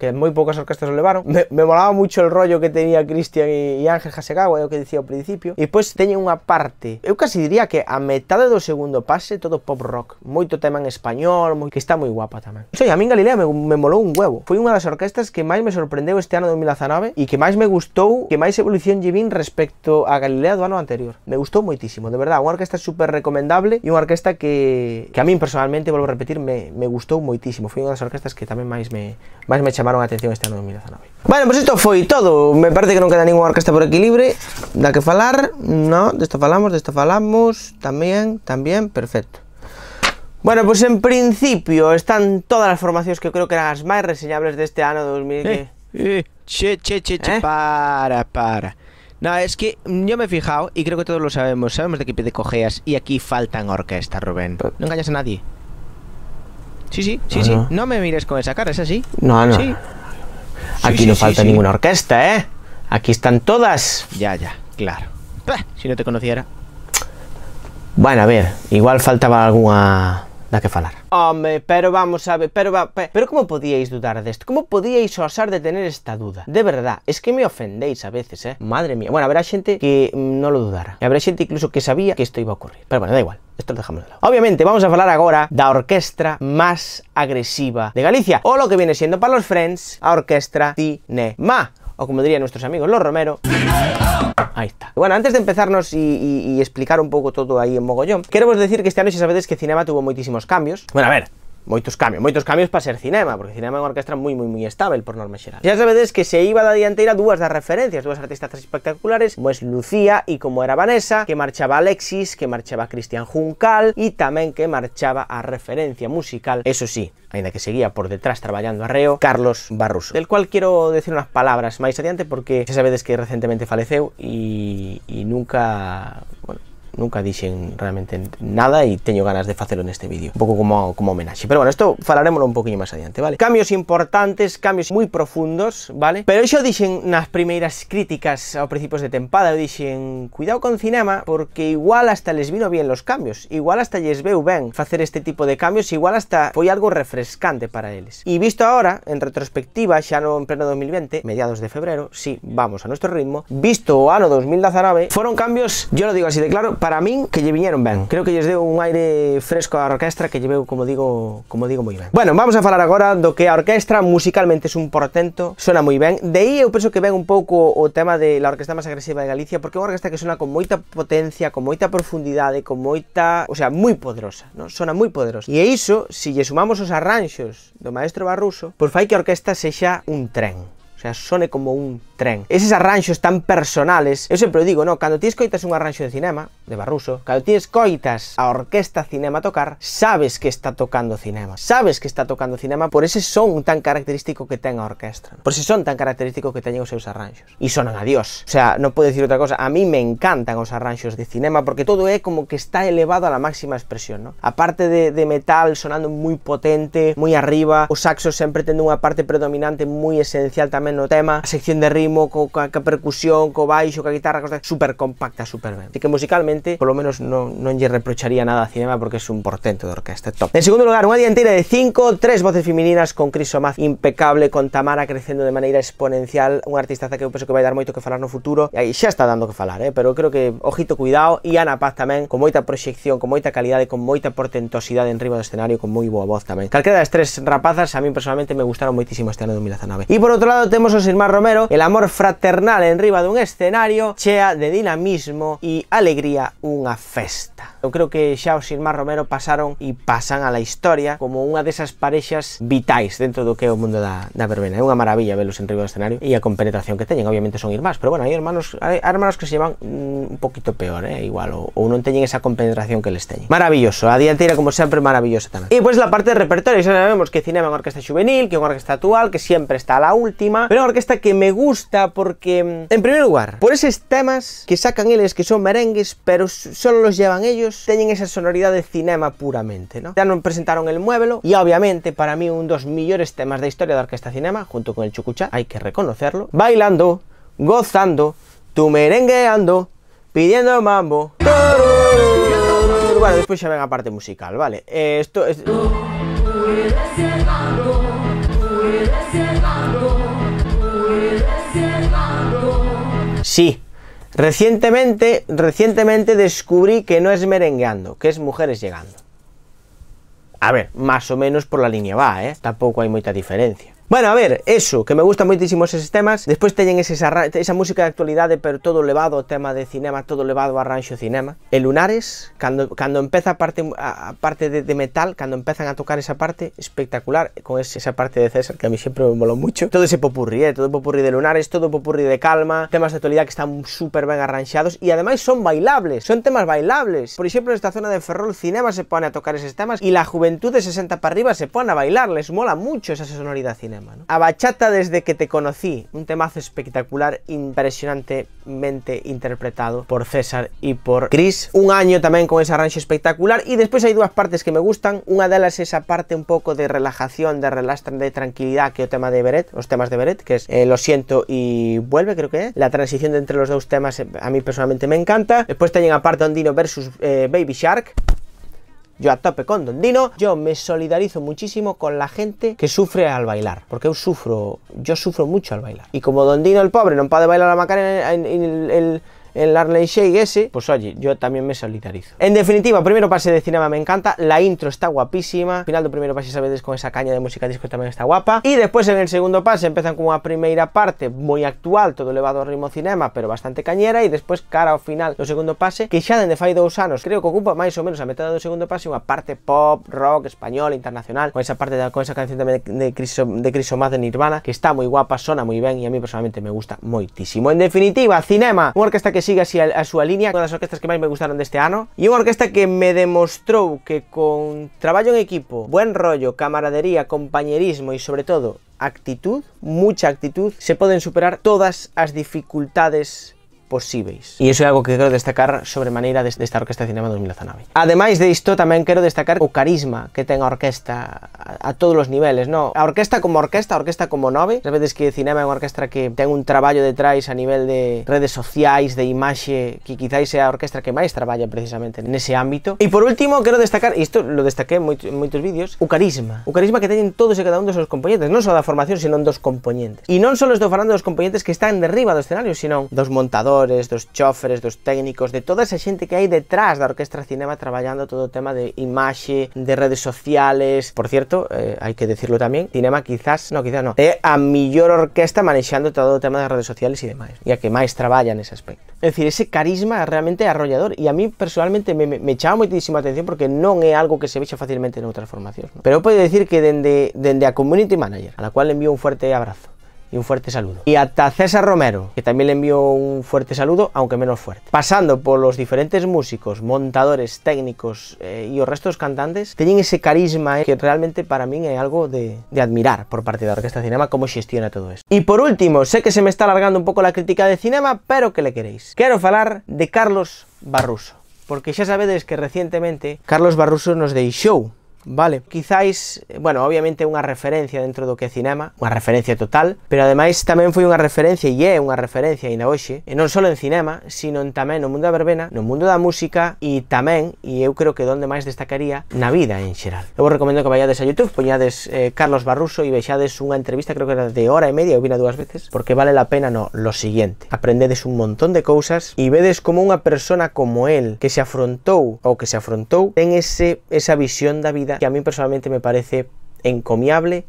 que muy pocas orquestas lo elevaron. Me, molaba mucho el rollo que tenía Cristian y, Ángel Hasegawa, que decía al principio. Y pues tenía una parte, yo casi diría que a de do segundo pase todo pop rock, muy tema en español, que está muy guapa también Sei, a mí Galilea me, me moló un huevo. fue una de las orquestas que más me sorprendió este ano 2019 y e que más me gustó, que más evolución llevé respecto a Galilea del año anterior. Me gustó muchísimo, de verdad, una orquesta súper recomendable y e una orquesta que, que a mí personalmente, vuelvo a repetir, me, me muchísimo, fue una de las orquestas que también más me, llamaron me atención este ano 2019. Bueno, pues esto fue todo. Me parece que no queda ninguna orquesta por equilibrio da que falar. No, esto falamos, De esto falamos, también, también perfecto. Bueno, pues en principio están todas las formaciones que creo que eran las más reseñables este año 2000. Eh, eh. che, che, che, che, ¿Eh? para, para. No, es que yo me he fijado y creo que todos lo sabemos. Sabemos de qué pide cojeas y aquí faltan orquestas, Rubén. No engañas a nadie. Sí, sí, sí, ah, sí. No. me mires con esa cara, es así. No, no. Aquí no falta ninguna orquesta, ¿eh? Aquí están todas. Ya, ya, claro. si no te conociera. Bueno, a ver, igual faltaba alguna da que falar. Hombre, pero vamos a ver, pero cómo pero como podíais dudar de esto. Como podíais osar de tener esta duda? De verdad, es que me ofendéis a veces, eh? Madre mía. Bueno, habrá gente que mm, no lo dudara. Y habrá gente incluso que sabía que esto iba a ocurrir. Pero bueno, da igual. Esto lo dejamos de lado. Obviamente, vamos a ahora de la orquestra más agresiva de Galicia, o lo que viene siendo para los friends a orquestra Cinema o como dirían nuestros amigos los Romero. Ahí está. Bueno, antes de empezarnos y, explicar un poco todo ahí en mogollón, queremos decir que este año, si sabéis, que Cinema tuvo muchísimos cambios. Bueno, a ver, moitos cambios, moitos cambios para ser cinema, porque cinema es una orquesta muy, muy, muy estable por norma xeral. Xa e sabedes que se iba da dianteira dúas de referencias, dúas artistas espectaculares, como es Lucía y como era Vanessa, que marchaba Alexis, que marchaba Cristian Juncal y también que marchaba a referencia musical, eso sí, ainda que seguía por detrás traballando arreo, Carlos Barruso, del cual quiero decir unas palabras más adiante porque ya sabedes que recientemente faleceu y nunca, bueno, nunca dicen realmente nada y tengo ganas de hacerlo en este vídeo, un poco como, como Pero bueno, esto hablaremos un poquito más adelante, vale? Cambios importantes, cambios muy profundos, vale? Pero eso dicen unas primeras críticas a principios de tempada, dicen cuidado con cinema, porque igual hasta les vino bien los cambios, igual hasta les veo bien hacer este tipo de cambios, igual hasta fue algo refrescante para ellos. Y visto ahora, en retrospectiva, ya no en pleno 2020, mediados de febrero, sí, vamos a nuestro ritmo, visto o 2000 2019, fueron cambios, yo lo digo así de claro, para mí que lle vinieron bien, Creo que lles deu un aire fresco a la orquesta que lle veo, como digo, como digo moi ben. Bueno, vamos a falar ahora do que a orquesta musicalmente es un portento, suena muy bien. De ahí eu penso que ven un poco o tema de la orquesta más agresiva de Galicia, porque é unha orquesta que suena con moita potencia, con profundidad profundidade, con moita, o sea, muy poderosa, ¿no? Suena muy poderosa. Y e eso, si le sumamos los arranxos del maestro Barruso, pois fai que a orquesta sexa un tren. O sea, suena como un tren. Esos arranchos tan personales, siempre lo digo, no, Cuando tienes coitas un arrancho de cinema, de Barruso, cuando tienes coitas a orquesta cinema tocar, sabes que está tocando cinema. Sabes que está tocando cinema por ese son tan característico que tenga orquesta. Por ese son tan característico que tengan esos arranjos. Y e suenan a dios. O sea, no puedo decir otra cosa. A mí me encantan los arranjos de cinema porque todo es como que está elevado a la máxima expresión, ¿no? Aparte de, metal sonando muy potente, muy arriba, los saxos siempre tienen una parte predominante muy esencial también no tema, sección de ritmo, con co, percusión, co baixo, con guitarra, cosas, super compacta, super bien. Así que musicalmente, por lo menos no non reprocharía nada a cinema porque es un portento de orquesta top. En segundo lugar, unha dianteira de 5, tres voces femininas con crisomaz Omaz impecable, con Tamara creciendo de manera exponencial, un artista que eu que que a dar mucho que falar no futuro, y aí xa está dando que falar, eh? pero creo que ojito cuidado, y Ana Paz también con moita proyección, con moita y con moita portentosidad en riba do escenario, con muy boa voz tamén. Calquera das tres rapazas, a mí personalmente me gustaron muchísimo este ano 2019. Y por otro lado, sin más Romero, el amor fraternal en de un escenario chea de dinamismo y alegría una festa. Yo creo que Shao y e Irma Romero pasaron y e pasan a la historia como una de esas parejas vitais dentro lo que es el mundo de la verbena. Es una maravilla verlos en el de escenario y e la compenetración que tienen. obviamente son irmás, pero bueno, hay hermanos, hermanos que se llevan mm, un poquito peor, eh, igual, o no tienen esa compenetración que les tienen. Maravilloso, a dianteira como siempre maravillosa también. Y pues, la parte de repertorio, ya sabemos que cine es una orquesta juvenil, que es una orquesta actual, que siempre está a la última, pero es una orquesta que me gusta porque, mm, en primer lugar, por esos temas que sacan ellos, que son merengues, pero solo los llevan ellos, tienen esa sonoridad de cinema puramente, ¿no? Ya nos presentaron el mueble y obviamente para mí un dos mejores temas de historia De orquesta cinema junto con el chucucha, hay que reconocerlo, bailando, gozando, tu pidiendo mambo. Bueno, después ya ven la parte musical, vale. Eh, esto es... Sí, Recientemente, recientemente descubrí que no es merengueando, que es mujeres llegando. A ver, más o menos por la línea va, ¿eh? Tampoco hay mucha diferencia. Bueno, a ver, eso, que me gustan muchísimo esos temas. Después tienen esa música de actualidad pero todo elevado tema de cinema, todo elevado a cinema. El Lunares, cuando empieza empieza parte, de, metal, Cuando empiezan a tocar esa parte, espectacular, con esa parte de César, que a mí siempre me moló mucho. Todo ese popurrí, eh, todo popurrí de Lunares, todo popurrí de Calma, temas de actualidad que están súper bien arranchados Y además son bailables, son temas bailables. Por ejemplo, en esta zona de Ferrol, cinema se pone a tocar esos temas Y la juventud de 60 para arriba se pone a bailar, les mola mucho esa sonoridad cinema. A Bachata desde que te conocí, un temazo espectacular, impresionantemente interpretado por César y por Chris. Un año también con ese arranjo espectacular y después hay dos partes que me gustan. Una de ellas es esa parte un poco de relajación, de de tranquilidad que el tema de Beret, los temas de Beret, que es eh, Lo siento y vuelve, creo que es. La transición entre los dos temas eh, a mí personalmente me encanta. Después te aparte Ondino versus eh, Baby Shark yo a tope con Don Dino, yo me solidarizo muchísimo con la gente que sufre al bailar, porque yo sufro, yo sufro mucho al bailar. Y como Don Dino el pobre no puede bailar la Macarena en el el Arley Shake ese, pues oye, yo también me solidarizo. En definitiva, primero pase de cinema me encanta, la intro está guapísima, final del primero pase sabéis, con esa caña de música disco también está guapa, y después en el segundo pase empiezan con una primera parte muy actual, todo elevado al ritmo cinema, pero bastante cañera, y después cara o final el segundo pase, que ya de fai Usanos creo que ocupa más o menos a mitad del segundo pase una parte pop, rock, español, internacional, con esa parte con esa canción también de, de, O'Math de de Nirvana, que está muy guapa, suena muy bien y a mí personalmente me gusta muchísimo En definitiva, cinema, unha orquesta que siga así a, su línea, una de las orquestas que más me gustaron de este año. Y una orquesta que me demostró que con trabajo en equipo, buen rollo, camaradería, compañerismo y sobre todo actitud, mucha actitud, se pueden superar todas las dificultades y eso es algo que quiero destacar sobremanera esta Orquesta de Cinema 2019. de esto, también quiero destacar el carisma que tenga orquesta a, todos los niveles, no? A orquesta como orquesta, a orquesta como nove, Las veces que cinema es una orquesta que tenga un trabajo detrás a nivel de redes sociales, de imagen, que quizás sea la orquesta que más traballa precisamente en ese ámbito. Y e, por último, quiero destacar, y e esto lo destaqué en muchos vídeos, el carisma. El carisma que tienen todos y e cada uno de sus componentes, No solo la formación, sino dos componentes. Y no solo hablando de dos componentes que están arriba del escenario, sino dos montadores, de dos choferes, los técnicos, de toda esa gente que hay detrás da Orquestra Cinema trabajando todo o tema de imaxe, de redes sociales. Por cierto, eh, hay que decirlo también, Cinema quizás, no, quizás no, a millor orquesta manejando todo o tema de redes sociales y demás, ya a que máis en ese aspecto. Es decir, ese carisma é realmente arrollador y a mí personalmente me, me, muchísima atención porque no es algo que se vexa fácilmente en otras formacións. Pero eu decir que desde dende a Community Manager, a la cual le envío un fuerte abrazo, y un fuerte saludo. Y hasta César Romero, que también le envió un fuerte saludo, aunque menos fuerte. Pasando por los diferentes músicos, montadores, técnicos eh, y los restos cantantes, tienen ese carisma eh, que realmente para mí es algo de, admirar por parte de la Orquesta de Cinema, cómo gestiona todo eso. Y por último, sé que se me está alargando un poco la crítica de Cinema, pero ¿qué le queréis? Quiero hablar de Carlos Barruso, porque ya sabéis que recientemente Carlos Barruso nos show Vale, quizáis, bueno, obviamente unha referencia dentro do que é cinema, unha referencia total, pero ademais tamén foi unha referencia e é unha referencia aínda hoxe, e non só en cinema, sino tamén no mundo da verbena, no mundo da música e tamén, e eu creo que donde máis destacaría, na vida en xeral. Eu vos recomendo que vayades a Youtube, poñades eh, Carlos Barruso e vexades unha entrevista, creo que era de hora e media, eu vina dúas veces, porque vale la pena no lo siguiente. Aprendedes un montón de cousas e vedes como unha persona como él, que se afrontou ou que se afrontou, ten ese, esa visión da vida vida que a mí personalmente me parece encomiable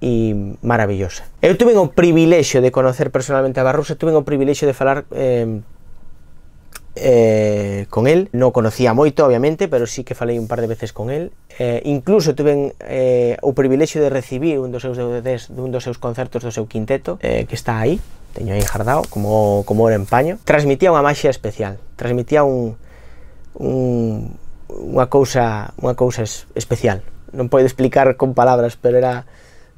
e maravillosa. Eu tuve o privilexio de conocer personalmente a Barroso, tuve o privilexio de falar eh, eh, con él, non conocía moito obviamente, pero sí que falei un par de veces con él, eh, incluso tuve eh, o privilexio de recibir un dos seus DVDs dun dos seus concertos do seu quinteto, eh, que está aí, teño aí jardado, como, como era en paño, transmitía unha magia especial, transmitía un, un, unha cousa, unha cousa especial. Non podo explicar con palabras, pero era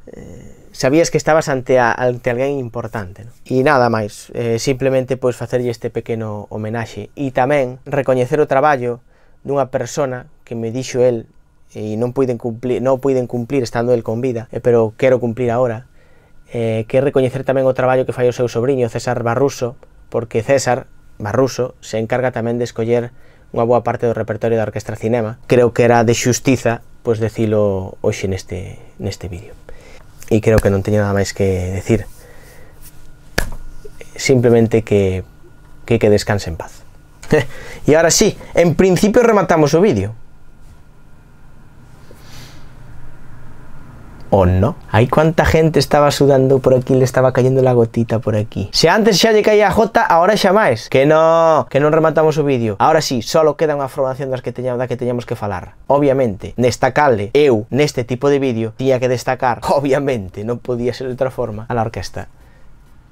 eh, sabías que estabas ante, a, ante alguén importante. No? E nada máis, eh, simplemente pois facerlle este pequeno homenaxe e tamén recoñecer o traballo dunha persona que me dixo el e non puiden cumplir, non puiden cumplir estando el con vida, eh, pero quero cumplir agora. Eh, que recoñecer tamén o traballo que fai o seu sobrinho César Barruso, porque César Barruso se encarga tamén de escoller unha boa parte do repertorio da Orquestra Cinema. Creo que era de xustiza pois decilo hoxe neste, neste vídeo. E creo que non teño nada máis que decir. Simplemente que, que, que descanse en paz. e agora sí, en principio rematamos o vídeo. o no. Hay cuánta gente estaba sudando por aquí, le estaba cayendo la gotita por aquí. Si antes ya le caía a J, ahora ya más. Que no, que no rematamos su vídeo. Ahora sí, solo queda una formación las que que teníamos que falar. Obviamente, destacarle. eu en este tipo de vídeo, tenía que destacar, obviamente, no podía ser de otra forma, a la orquesta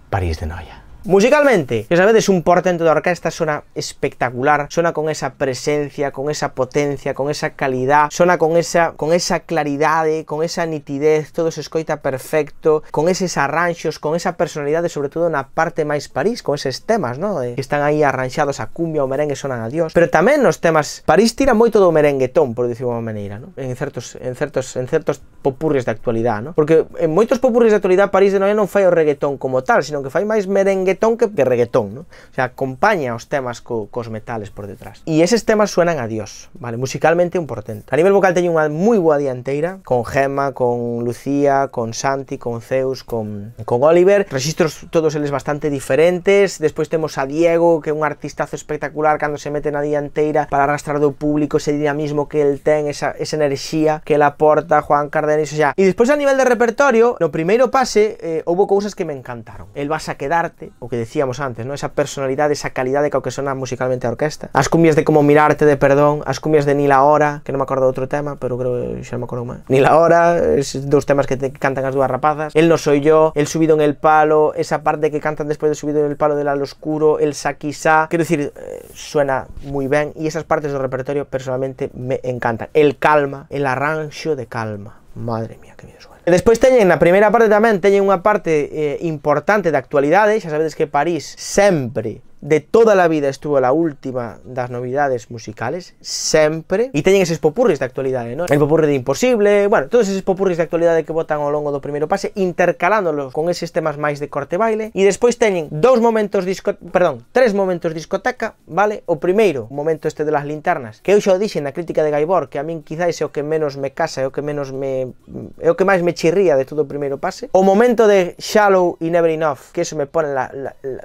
París de Noia. Musicalmente, ya vez es un portento de orquesta, suena espectacular, suena con esa presencia, con esa potencia, con esa calidad, suena con esa, con esa claridad, eh, con esa nitidez, todo se escoita perfecto, con esos arranchos con esa personalidad, sobre todo en la parte más París, con esos temas, ¿no? Eh, que están ahí arranchados a cumbia, o merengue suenan a Dios, pero también los temas París tira muy todo merenguetón, por decirlo de maneira, ¿no? En ciertos en ciertos, en ciertos de actualidad. ¿no? Porque en muchos popurres de actualidad París de Noia no fai reggaetón como tal, sino que fai más merengue que, que reggaetón, ¿no? O sea, acompaña los temas cosmetales cos por detrás. Y esos temas suenan a Dios, vale? Musicalmente un portento. A nivel vocal tenía una muy buena dianteira, con Gemma, con Lucía, con Santi, con Zeus, con, con Oliver. Registros todos ellos bastante diferentes. Después tenemos a Diego, que es un artistazo espectacular cuando se mete la dianteira para arrastrar do público ese dinamismo que él tiene, esa, energía que él aporta Juan Cardenes. o sea. Y después a nivel de repertorio, lo primero pase hubo eh, cosas que me encantaron. El vas a quedarte, o que decíamos antes, ¿no? Esa personalidad, esa calidad que, que suena musicalmente a orquesta. As cumbias de Como Mirarte, de Perdón, as cumbias de Ni la Hora, que no me acuerdo de otro tema, pero creo que ya me acuerdo más. Ni la Hora, es dos temas que te cantan las dos rapazas. El no soy yo, El subido en el palo, esa parte que cantan después de subido en el palo del al oscuro, El saquisá. Quiero decir, eh, suena muy bien. Y esas partes del repertorio personalmente me encantan. El calma, el arrancho de calma. Madre mía, qué bien suena. E despois teñen na primeira parte tamén teñen unha parte eh, importante de actualidade, xa sabedes que París sempre de toda la vida estuvo la última las novidades musicales, siempre. Y teñen esos popurris de actualidade, ¿no? El popurri de Imposible, bueno, todos esos popurris de actualidade que botan ao longo do primero pase, intercalándolos con esos temas más de corte e baile, Y después teñen dos momentos disco... perdón, tres momentos discoteca, vale? O primero, momento este de las linternas, que eu xa o en la crítica de Gaibor, que a mí quizáis es o que menos me casa, el o que menos me... que máis me chirría de todo primero pase. O momento de Shallow y Never Enough, que eso me pone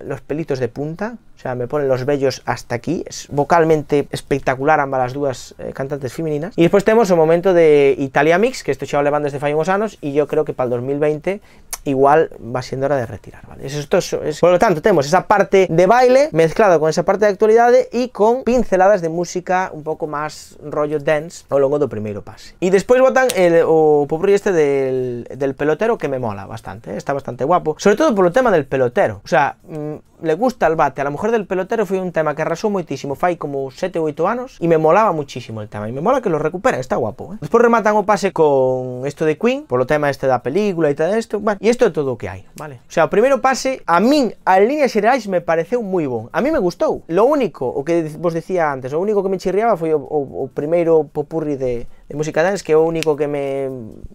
los pelitos de punta, o sea, me ponen los bellos hasta aquí. Es vocalmente espectacular ambas las dos eh, cantantes femeninas. Y después tenemos un momento de Italia Mix, que estoy hablando desde unos años y yo creo que para el 2020 igual va siendo hora de retirar, ¿vale? Esto es, Por lo tanto, tenemos esa parte de baile mezclado con esa parte de actualidad y con pinceladas de música un poco más rollo dance lo largo del primero pase. Y después votan el o este del, pelotero que me mola bastante, eh, está bastante guapo, sobre todo por lo tema del pelotero. O sea, mm, le gusta el bate. A la mujer del pelotero fue un tema que arrasó muchísimo. Fai como 7 o 8 años Y me molaba muchísimo el tema. Y me mola que lo recupera está guapo, Después eh. Despois rematan o pase con esto de Queen, Por lo tema este la película Y e e todo esto. Y esto es todo lo que hay vale? O sea, primero pase a mí a líneas generales me pareció muy bon. A mí me gustó Lo único, o que vos decía antes, Lo único que me chirriaba Fue el primero popurri de de música dance que es o único que me,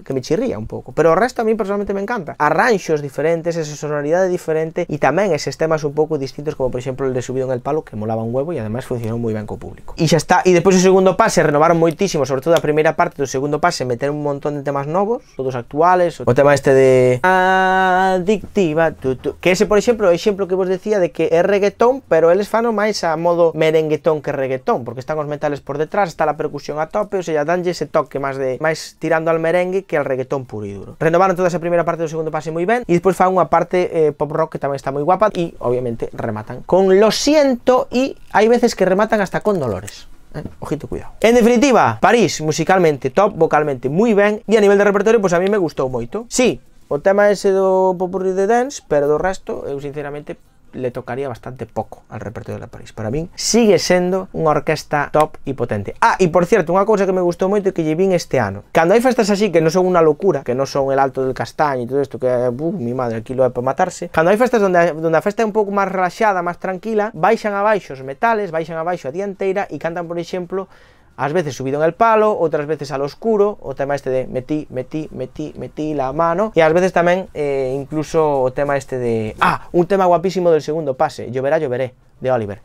que me chirría un poco Pero el resto a mí personalmente me encanta. Arranxos diferentes, esa sonoridade diferente y también esos temas un poco distintos como por ejemplo el de Subido en el Palo que molaba un huevo y además funcionó muy ben co público. y ya está. y después el segundo pase renovaron muchísimo sobre todo la primera parte del segundo pase meter un montón de temas nuevos todos actuales, o tema este de adictiva, que ese por ejemplo o exemplo que vos decía de que es reggaetón, pero él es fano más a modo merenguetón que reggaetón, porque están los metales por detrás, está la percusión a tope, o sea, danlles toque más de más tirando al merengue que al reggaetón puro y duro. Renovaron toda esa primera parte del segundo pase muy bien y después fue una parte eh, pop rock que también está muy guapa y obviamente rematan con Lo siento y hay veces que rematan hasta con Dolores. Eh. ojito, cuidado. En definitiva, París, musicalmente, top, vocalmente, muy bien y a nivel de repertorio, pues, a mí me gustó moito. Sí, o tema ese Pop, popurrí de dance, pero do resto, sinceramente le tocaría bastante poco al repertorio de la París. Para mí sigue siendo una orquesta top y potente. Ah, y por cierto, una cosa que me gustó mucho y que llevé este año. Cuando hay festas así que no son una locura, que no son el alto del castaño y todo esto, que, uh, mi madre, aquí lo va para matarse. Cuando hay fiestas donde, donde la fiesta es un poco más relajada más tranquila, baixan a los metales, baixan abajo a dianteira y cantan, por ejemplo... ás veces subido en el palo, outras veces al oscuro, o tema este de metí, metí, metí, metí la mano, e ás veces tamén eh, incluso o tema este de... Ah, un tema guapísimo del segundo pase, Lloverá, lloveré, de Oliver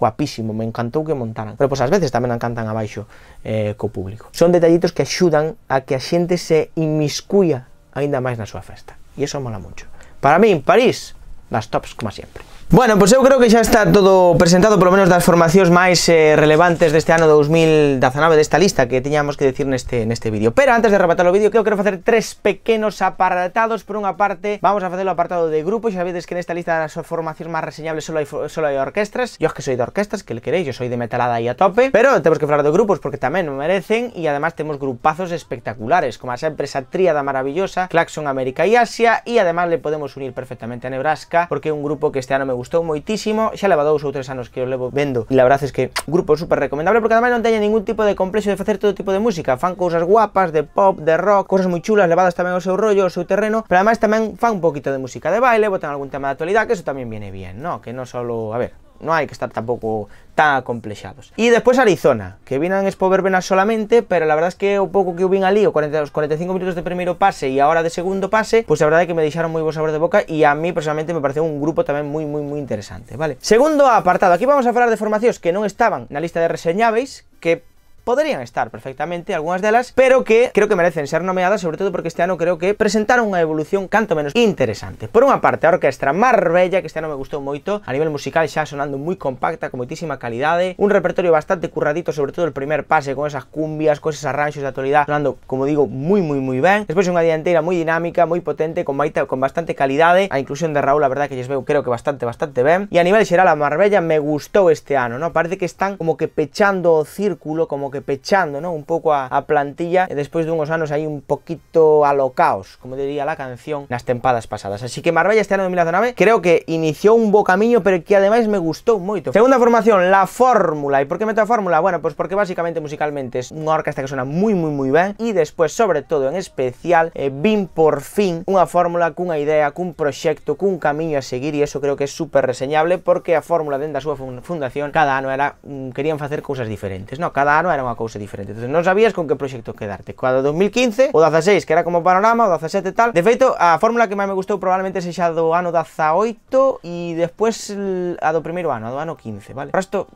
guapísimo, me encantou que montaran. Pero pois ás veces tamén a abaixo eh, co público. Son detallitos que axudan a que a xente se inmiscuia aínda máis na súa festa. E iso mola moito. Para min, París, nas tops como sempre. Bueno, pues yo creo que ya está todo presentado, por lo menos das formacións máis eh, relevantes este año 2019 esta lista que teníamos que decir en este, este vídeo. Pero antes de rematar el vídeo, que quiero hacer tres pequeños apartados. Por una parte, vamos a hacer el apartado de grupos. Ya vedes que en esta lista las formaciones más reseñables solo hay solo hai orquestras. Yo que soy de orquestas, que le queréis, yo soy de metalada y a tope, pero tenemos que hablar de grupos porque también merecen y además tenemos grupazos espectaculares, como a empresa esa tríada maravillosa, Claxon América y Asia, Y además le podemos unir perfectamente a Nebraska porque es un grupo que este año me gustou moitísimo, ha levado dos o tres años que o levo vendo y la verdad es que grupo súper recomendable porque además no teña ningún tipo de complejo de hacer todo tipo de música, fan cosas guapas, de pop, de rock, cosas muy chulas, levadas también su su rollo, a seu terreno, pero además también fan un poquito de música de baile, botan algún tema de actualidad, que eso también viene bien, ¿no? Que no solo, a ver, no hay que estar tampoco tan complejados Y después Arizona, que vienen es venas solamente, pero la verdad es que un poco que hubiera lío los 45 minutos de primero pase Y ahora de segundo pase, pues la verdad es que me deixaron muy buen sabor de boca Y a mí personalmente me pareció un grupo también muy muy muy interesante, vale? Segundo apartado, aquí vamos a hablar de formaciones que no estaban en la lista de reseñables. que podrían estar perfectamente algunas de ellas, pero que creo que merecen ser nomeadas, sobre todo porque este año creo que presentaron una evolución canto menos interesante. Por una parte, a orquestra Marbella, que este ano me un moito, a nivel musical ya sonando muy compacta, con muchísima calidad, un repertorio bastante curradito, sobre todo el primer pase, con esas cumbias, con esos arranchos de actualidad, sonando, como digo, muy, muy, muy bien. Después una diantera muy dinámica, muy potente, con, bastante calidad a inclusión de Raúl, la verdad que yo veo, creo que bastante bastante bien. Y a nivel xeral a Marbella me gustó este ano, ¿no? Parece que están como que pechando círculo, como que pechando, ¿no? Un poco a, plantilla después de unos años ahí un poquito alocaos, como diría la canción las tempadas pasadas. Así que Marbella este ano 2019 creo que inició un buen pero que además me gustó mucho Segunda formación, La Fórmula. y por qué meto a Fórmula? Bueno, pues porque básicamente musicalmente es una orquesta que suena muy muy muy bien y después sobre todo en especial, eh, vin por fin una fórmula con una idea, con un proyecto con un camino a seguir y eso creo que es súper reseñable porque a fórmula dentro de su fundación cada año era mm, querían hacer cosas diferentes, no? Cada año era unha cousa diferente. Entón, non sabías con que proxecto quedarte. Coa do 2015, o 16, que era como panorama, o 17 tal. De feito, a fórmula que máis me gustou probablemente sexa do ano 18 e despois a do primeiro ano, a do ano 15, vale? O resto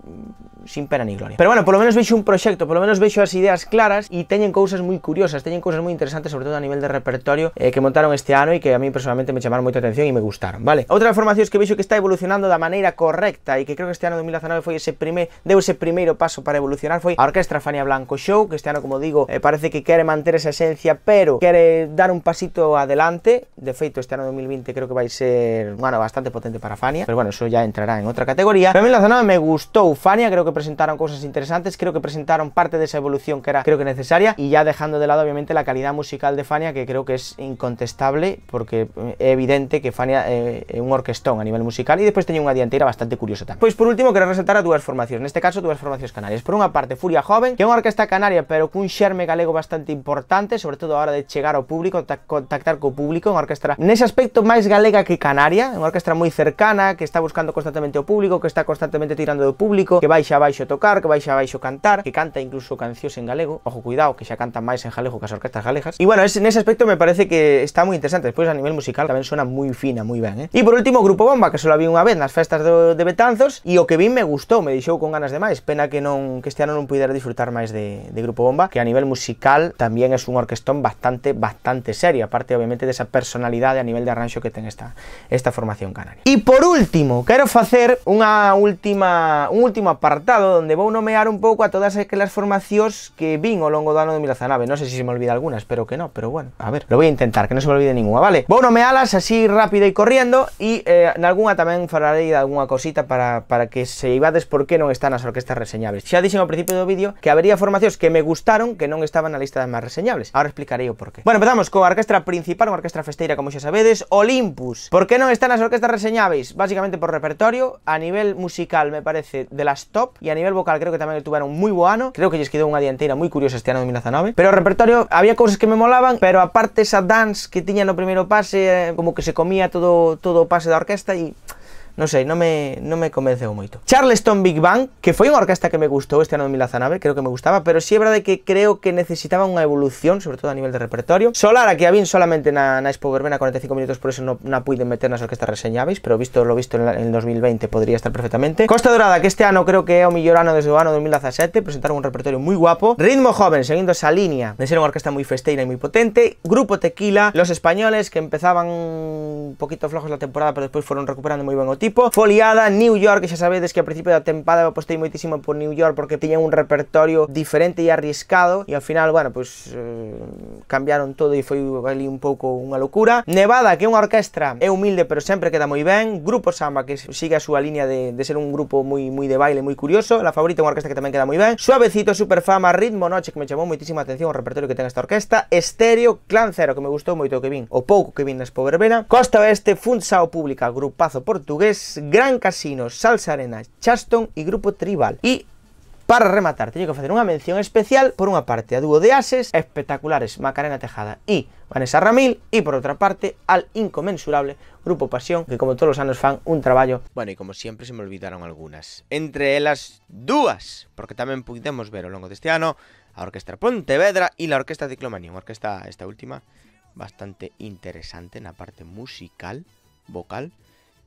sin pena ni gloria. Pero bueno, por lo menos veis un proyecto, por lo menos veis las ideas claras y tienen cosas muy curiosas, tienen cosas muy interesantes, sobre todo a nivel de repertorio eh, que montaron este año y que a mí personalmente me llamaron moita atención y me gustaron, vale? información formación que veis que está evolucionando de manera correcta y que creo que este año 2019 fue ese primer, deu ese paso para evolucionar fue a Orquestra Fania Blanco Show, que este año como digo, eh, parece que quiere mantener esa esencia, pero quiere dar un pasito adelante, de feito este año 2020 creo que va a ser, bueno, bastante potente para Fania, pero bueno, eso ya entrará en otra categoría. Pero en la zona me gustó Fania, creo que presentaron cosas interesantes, creo que presentaron parte de esa evolución que era creo que necesaria y ya dejando de lado obviamente la calidad musical de Fania que creo que es incontestable porque es eh, evidente que Fania es eh, un orquestón a nivel musical y después tenía una diantera bastante curiosa también. Pues por último quiero resaltar a dos formaciones, en este caso dos formaciones canarias. Por una parte Furia Joven, que es una orquesta canaria pero con un xerme galego bastante importante, sobre todo ahora de llegar al público, contactar con público, una orquestra ese aspecto más galega que canaria, una orquestra muy cercana, que está buscando constantemente al público, que está constantemente tirando de público, que va a tocar, que vais a cantar, que canta incluso canciones en galego, ojo cuidado, que se cantan más en galego que las orquestas galejas. Y bueno, en ese aspecto me parece que está muy interesante, Después a nivel musical también suena muy fina, muy bien. ¿eh? Y por último, Grupo Bomba, que solo vi una vez las festas de Betanzos, Y o que vi me gustó, me deixou con ganas de más. pena que que este año no pudiera disfrutar más de, Grupo Bomba, que a nivel musical también es un orquestón bastante, bastante serio, aparte obviamente de esa personalidad a nivel de arrancho que tiene esta, esta formación canaria. Y por último, quiero hacer una última, un último apartado donde voy a nomear un poco a todas aquellas formaciones que vin ao longo do ano de 2019. no sé si se me olvida algunas, pero que no, pero bueno, a ver, lo voy a intentar, que no se me olvide ninguna, vale? Voy a nomearlas así rápido y corriendo y eh, en alguna también faré alguna cosita para, que se ibades por qué no están las orquestas reseñables. ya en al principio del vídeo que habría formaciones que me gustaron que no estaban la lista de más reseñables. Ahora explicaré yo por qué Bueno, empezamos con orquesta principal, orquestra festeira, como ya sabéis, Olympus. Por qué no están las orquestas reseñables? Básicamente por repertorio, a nivel musical me parece de las top y a nivel vocal creo que también tuvieron muy bueno, creo que les quedó una dianteira muy curiosa este año de pero el repertorio había cosas que me molaban, pero aparte esa dance que en el primer pase, eh, como que se comía todo todo pase de orquesta y... No sé, no me, no me convenceu Charleston Big Bang, que fue una orquesta que me gustó este ano 2019, creo que me gustaba, pero si sí é verdade que creo que necesitaba Una evolución, sobre todo a nivel de repertorio. Solar, Aquí que a solamente na, na Expo Verbena 45 minutos, por eso no na puiden meter las orquestas reseñáveis, pero visto lo visto en, el 2020 podría estar perfectamente. Costa Dorada, que este ano creo que é o ano desde o año 2017, presentaron un repertorio muy guapo. Ritmo Joven, seguindo esa línea de ser una orquesta muy festeira Y e muy potente. Grupo Tequila, Los Españoles, que empezaban un poquito flojos la temporada, pero después fueron recuperando muy buen foliada New York, ya sabéis que a principio de la temporada aposté muchísimo por New York porque tenía un repertorio diferente y arriesgado. Y al final, bueno, pues, eh, cambiaron todo y fue un poco una locura. Nevada, que es una orquesta, es humilde pero siempre queda muy bien. Grupo Samba que sigue a su línea de, ser un grupo muy de baile, muy curioso, La Favorita una orquesta que también queda muy bien. Suavecito, Superfama, Ritmo Noche que me llamó muchísima atención el repertorio que tiene esta orquesta, Estéreo, Clan Cero que me gustó, muy que o poco, que vin pobre vena. Costa Oeste, Funsao Pública, grupazo portugués Gran Casino, Salsa Arena, Chaston y Grupo Tribal. Y para rematar, tengo que hacer una mención especial por una parte a dúo de ases espectaculares Macarena Tejada y Vanessa Ramil Y por otra parte al inconmensurable Grupo Pasión que como todos los años fan un trabajo Bueno, y como siempre se me olvidaron algunas Entre las dúas, porque también pudimos ver el longo este ano a Orquesta Pontevedra Y la Orquesta Ciclomania orquesta esta última bastante interesante En la parte musical, vocal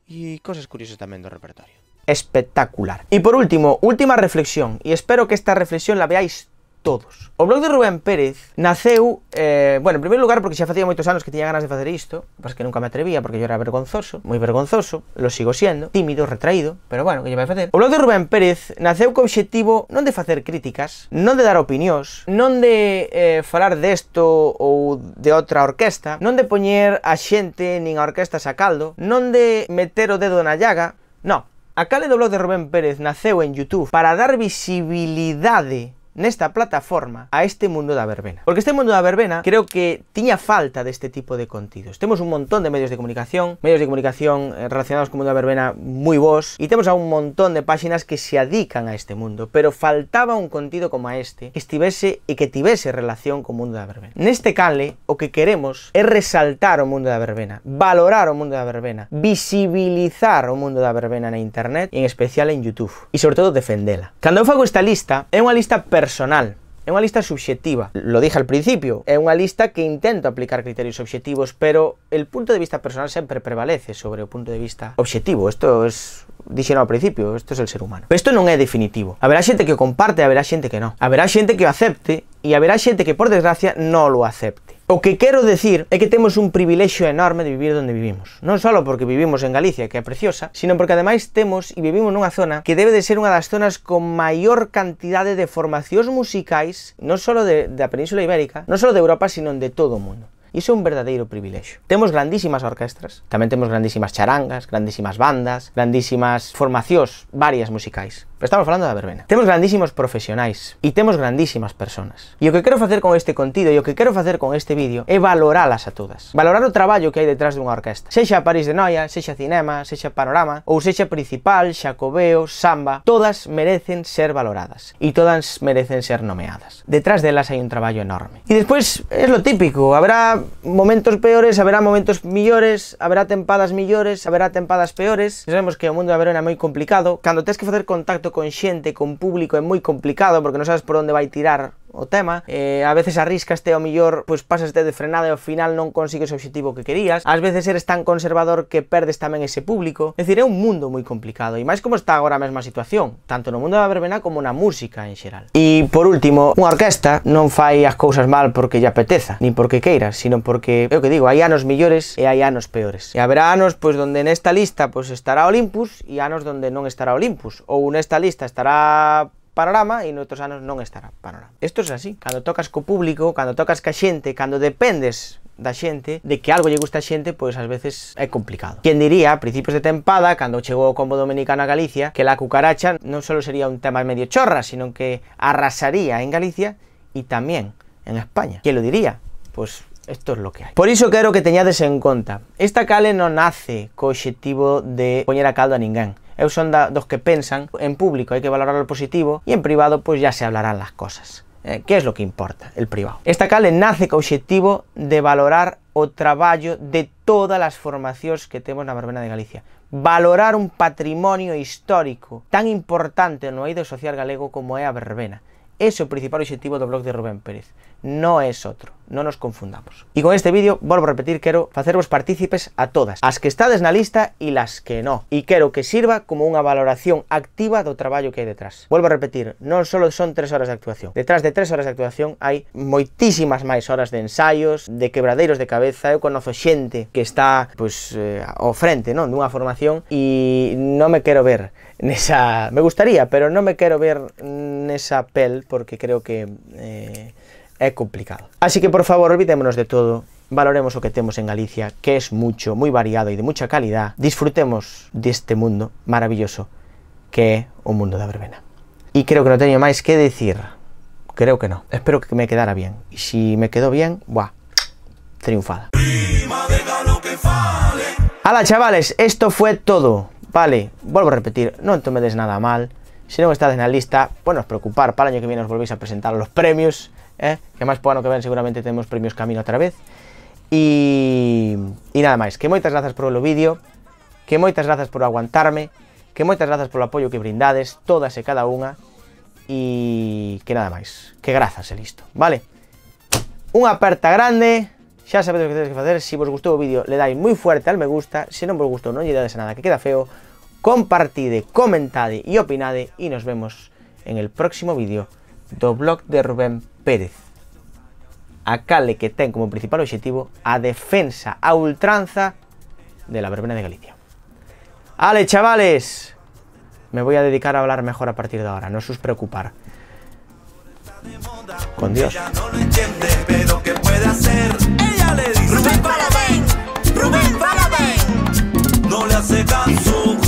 y cosas curiosas también del repertorio. Espectacular. Y por último, última reflexión, y espero que esta reflexión la veáis todos. O blog de Rubén Pérez naceu, eh, bueno, en primer lugar porque xa hacía muchos años que tenía ganas de hacer esto, pas que nunca me atrevía porque yo era vergonzoso, muy vergonzoso, lo sigo siendo, tímido, retraído, pero bueno, que lle vai facer. O blog de Rubén Pérez naceu co objetivo no de facer críticas, no de dar opinións, no de hablar eh, de esto o de otra orquesta, no de poner a xente nin a orquesta a caldo, no de meter o dedo na llaga, non. A cale do blog de Rubén Pérez naceu en YouTube para dar visibilidade en esta plataforma a este mundo la verbena. Porque este mundo la verbena creo que tenía falta de este tipo de contidos. Tenemos un montón de medios de comunicación, medios de comunicación eh, relacionados con el mundo la verbena muy vos, y e tenemos a un montón de páginas que se adican a este mundo, pero faltaba un contido como este que estivese y e que tuviese relación el mundo de la verbena. este cale, lo que queremos es resaltar un mundo la verbena, valorar un mundo la verbena, visibilizar un mundo la verbena en internet, en especial en YouTube, y e sobre todo defenderla. Cuando hago esta lista, es una lista personal personal. una lista subjetiva. lo dije al principio, Es una lista que intento aplicar criterios objetivos. pero el punto de vista personal siempre prevalece sobre el punto de vista objetivo. Esto es dixeron al principio, Esto es el ser humano. Esto no es definitivo. Habrá gente que comparte, Habrá gente que no. Habrá gente que lo acepte Y habrá gente que, por desgracia, no lo acepte. O que quiero decir es que tenemos un privilegio enorme de vivir donde vivimos. no solo porque vivimos en Galicia, que es preciosa, sino porque además temos y e vivimos en una zona que debe de ser de las zonas con mayor cantidad de formaciones musicales, no solo de, la Península Ibérica, no solo de Europa, sino de todo el mundo. Iso es un verdadero privilegio. Tenemos grandísimas orquestas, también tenemos grandísimas charangas, grandísimas bandas, grandísimas formacións varias musicales. Estamos falando da verbena. Temos grandísimos profesionais e temos grandísimas personas. E o que quero facer con este contido e o que quero facer con este vídeo é valoralas a todas. Valorar o traballo que hai detrás dunha orquesta. Sexa París de Noia, sexa Cinema, sexa Panorama, ou sexa Principal, Xacobeo, Samba, todas merecen ser valoradas e todas merecen ser nomeadas. Detrás delas hai un traballo enorme. E despois é lo típico, habrá momentos peores, haberá momentos millores, haberá tempadas millores, haberá tempadas peores. Sabemos que o mundo da verbena é moi complicado. Cando tens que facer contacto consciente con con público, es muy complicado porque no sabes por dónde va a tirar o tema, eh, a veces arriscaste o millor, pois pasaste de frenada e ao final non consigues o objetivo que querías, ás veces eres tan conservador que perdes tamén ese público, é dicir, é un mundo moi complicado, e máis como está agora a mesma situación, tanto no mundo da verbena como na música en xeral. E por último, unha orquesta non fai as cousas mal porque lle apeteza, nin porque queira, sino porque, é o que digo, hai anos millores e hai anos peores. E haberá anos pois donde nesta lista pois estará Olympus e anos donde non estará Olympus, ou nesta lista estará panorama e noutros años no estará panorama. Esto es así. cuando tocas co público, cuando tocas ca xente, cuando dependes da xente, de que algo lle gusta a xente, pues a veces es complicado. ¿Quién diría, a principios de tempada, cuando llegó o combo dominicano a Galicia, que la cucaracha no solo sería un tema medio chorra, sino que arrasaría en Galicia y también en España. ¿Quién lo diría? Pues Esto es lo que hay. Por eso quiero que teñades en cuenta, Esta cale no nace co objetivo de poner a caldo a eu son da, dos que pensan, en público hai que valorar o positivo e en privado pois ya se hablarán las cosas. Eh, que é lo que importa, el privado. Esta cale nace co obxectivo de valorar o traballo de todas as formacións que temos na Verbena de Galicia. Valorar un patrimonio histórico tan importante no eido social galego como é a verbena. Ese é o principal objetivo do blog de Rubén Pérez no es otro, no nos confundamos. Y con este vídeo, volvo a repetir, quero haceros partícipes a todas, as que en na lista e las que no, e quero que sirva como unha valoración activa do traballo que hai detrás. Volvo a repetir, non só son tres horas de actuación, detrás de tres horas de actuación hai moitísimas máis horas de ensaios, de quebradeiros de cabeza, eu conozco xente que está, pois, eh, ao frente, non, dunha formación, e non me quero ver nesa... Me gustaría, pero non me quero ver nesa pel, porque creo que... Eh, es complicado. Así que, por favor, olvidémonos de todo, valoremos lo que tenemos en Galicia, que es mucho, muy variado y de mucha calidad, disfrutemos de este mundo maravilloso que es un mundo de verbena. y creo que no tenía más que decir creo que no, espero que me quedara bien, y si me quedó bien, buah, triunfada. ¡Hala, chavales, esto fue todo. Vale, vuelvo a repetir, no tomedes nada mal. Si no estás en la lista, pues no os preocupar, para el año que viene os volvéis a presentar los premios. ¿eh? que más puedo que ven seguramente tenemos premios camino otra vez. Y, nada más que muchas gracias por el vídeo, que muchas gracias por aguantarme, que muchas gracias por el apoyo que brindades, todas y e cada una Y que nada más que gracias, e listo, vale? Un aperta grande, Ya sabéis lo que tenéis que hacer si vos gustó el vídeo le dais muy fuerte al me gusta, Si no vos gustó, no lle dades a nada que queda feo, Compartid, comentad y e opinad Y nos vemos en el próximo vídeo doblock blog de Rubén Pérez. Acale que ten como principal objetivo a defensa a ultranza de la verbena de Galicia. ¡Ale, chavales! Me voy a dedicar a hablar mejor a partir de ahora, no os preocupar. Con Dios. Rubén Rubén no le hace caso.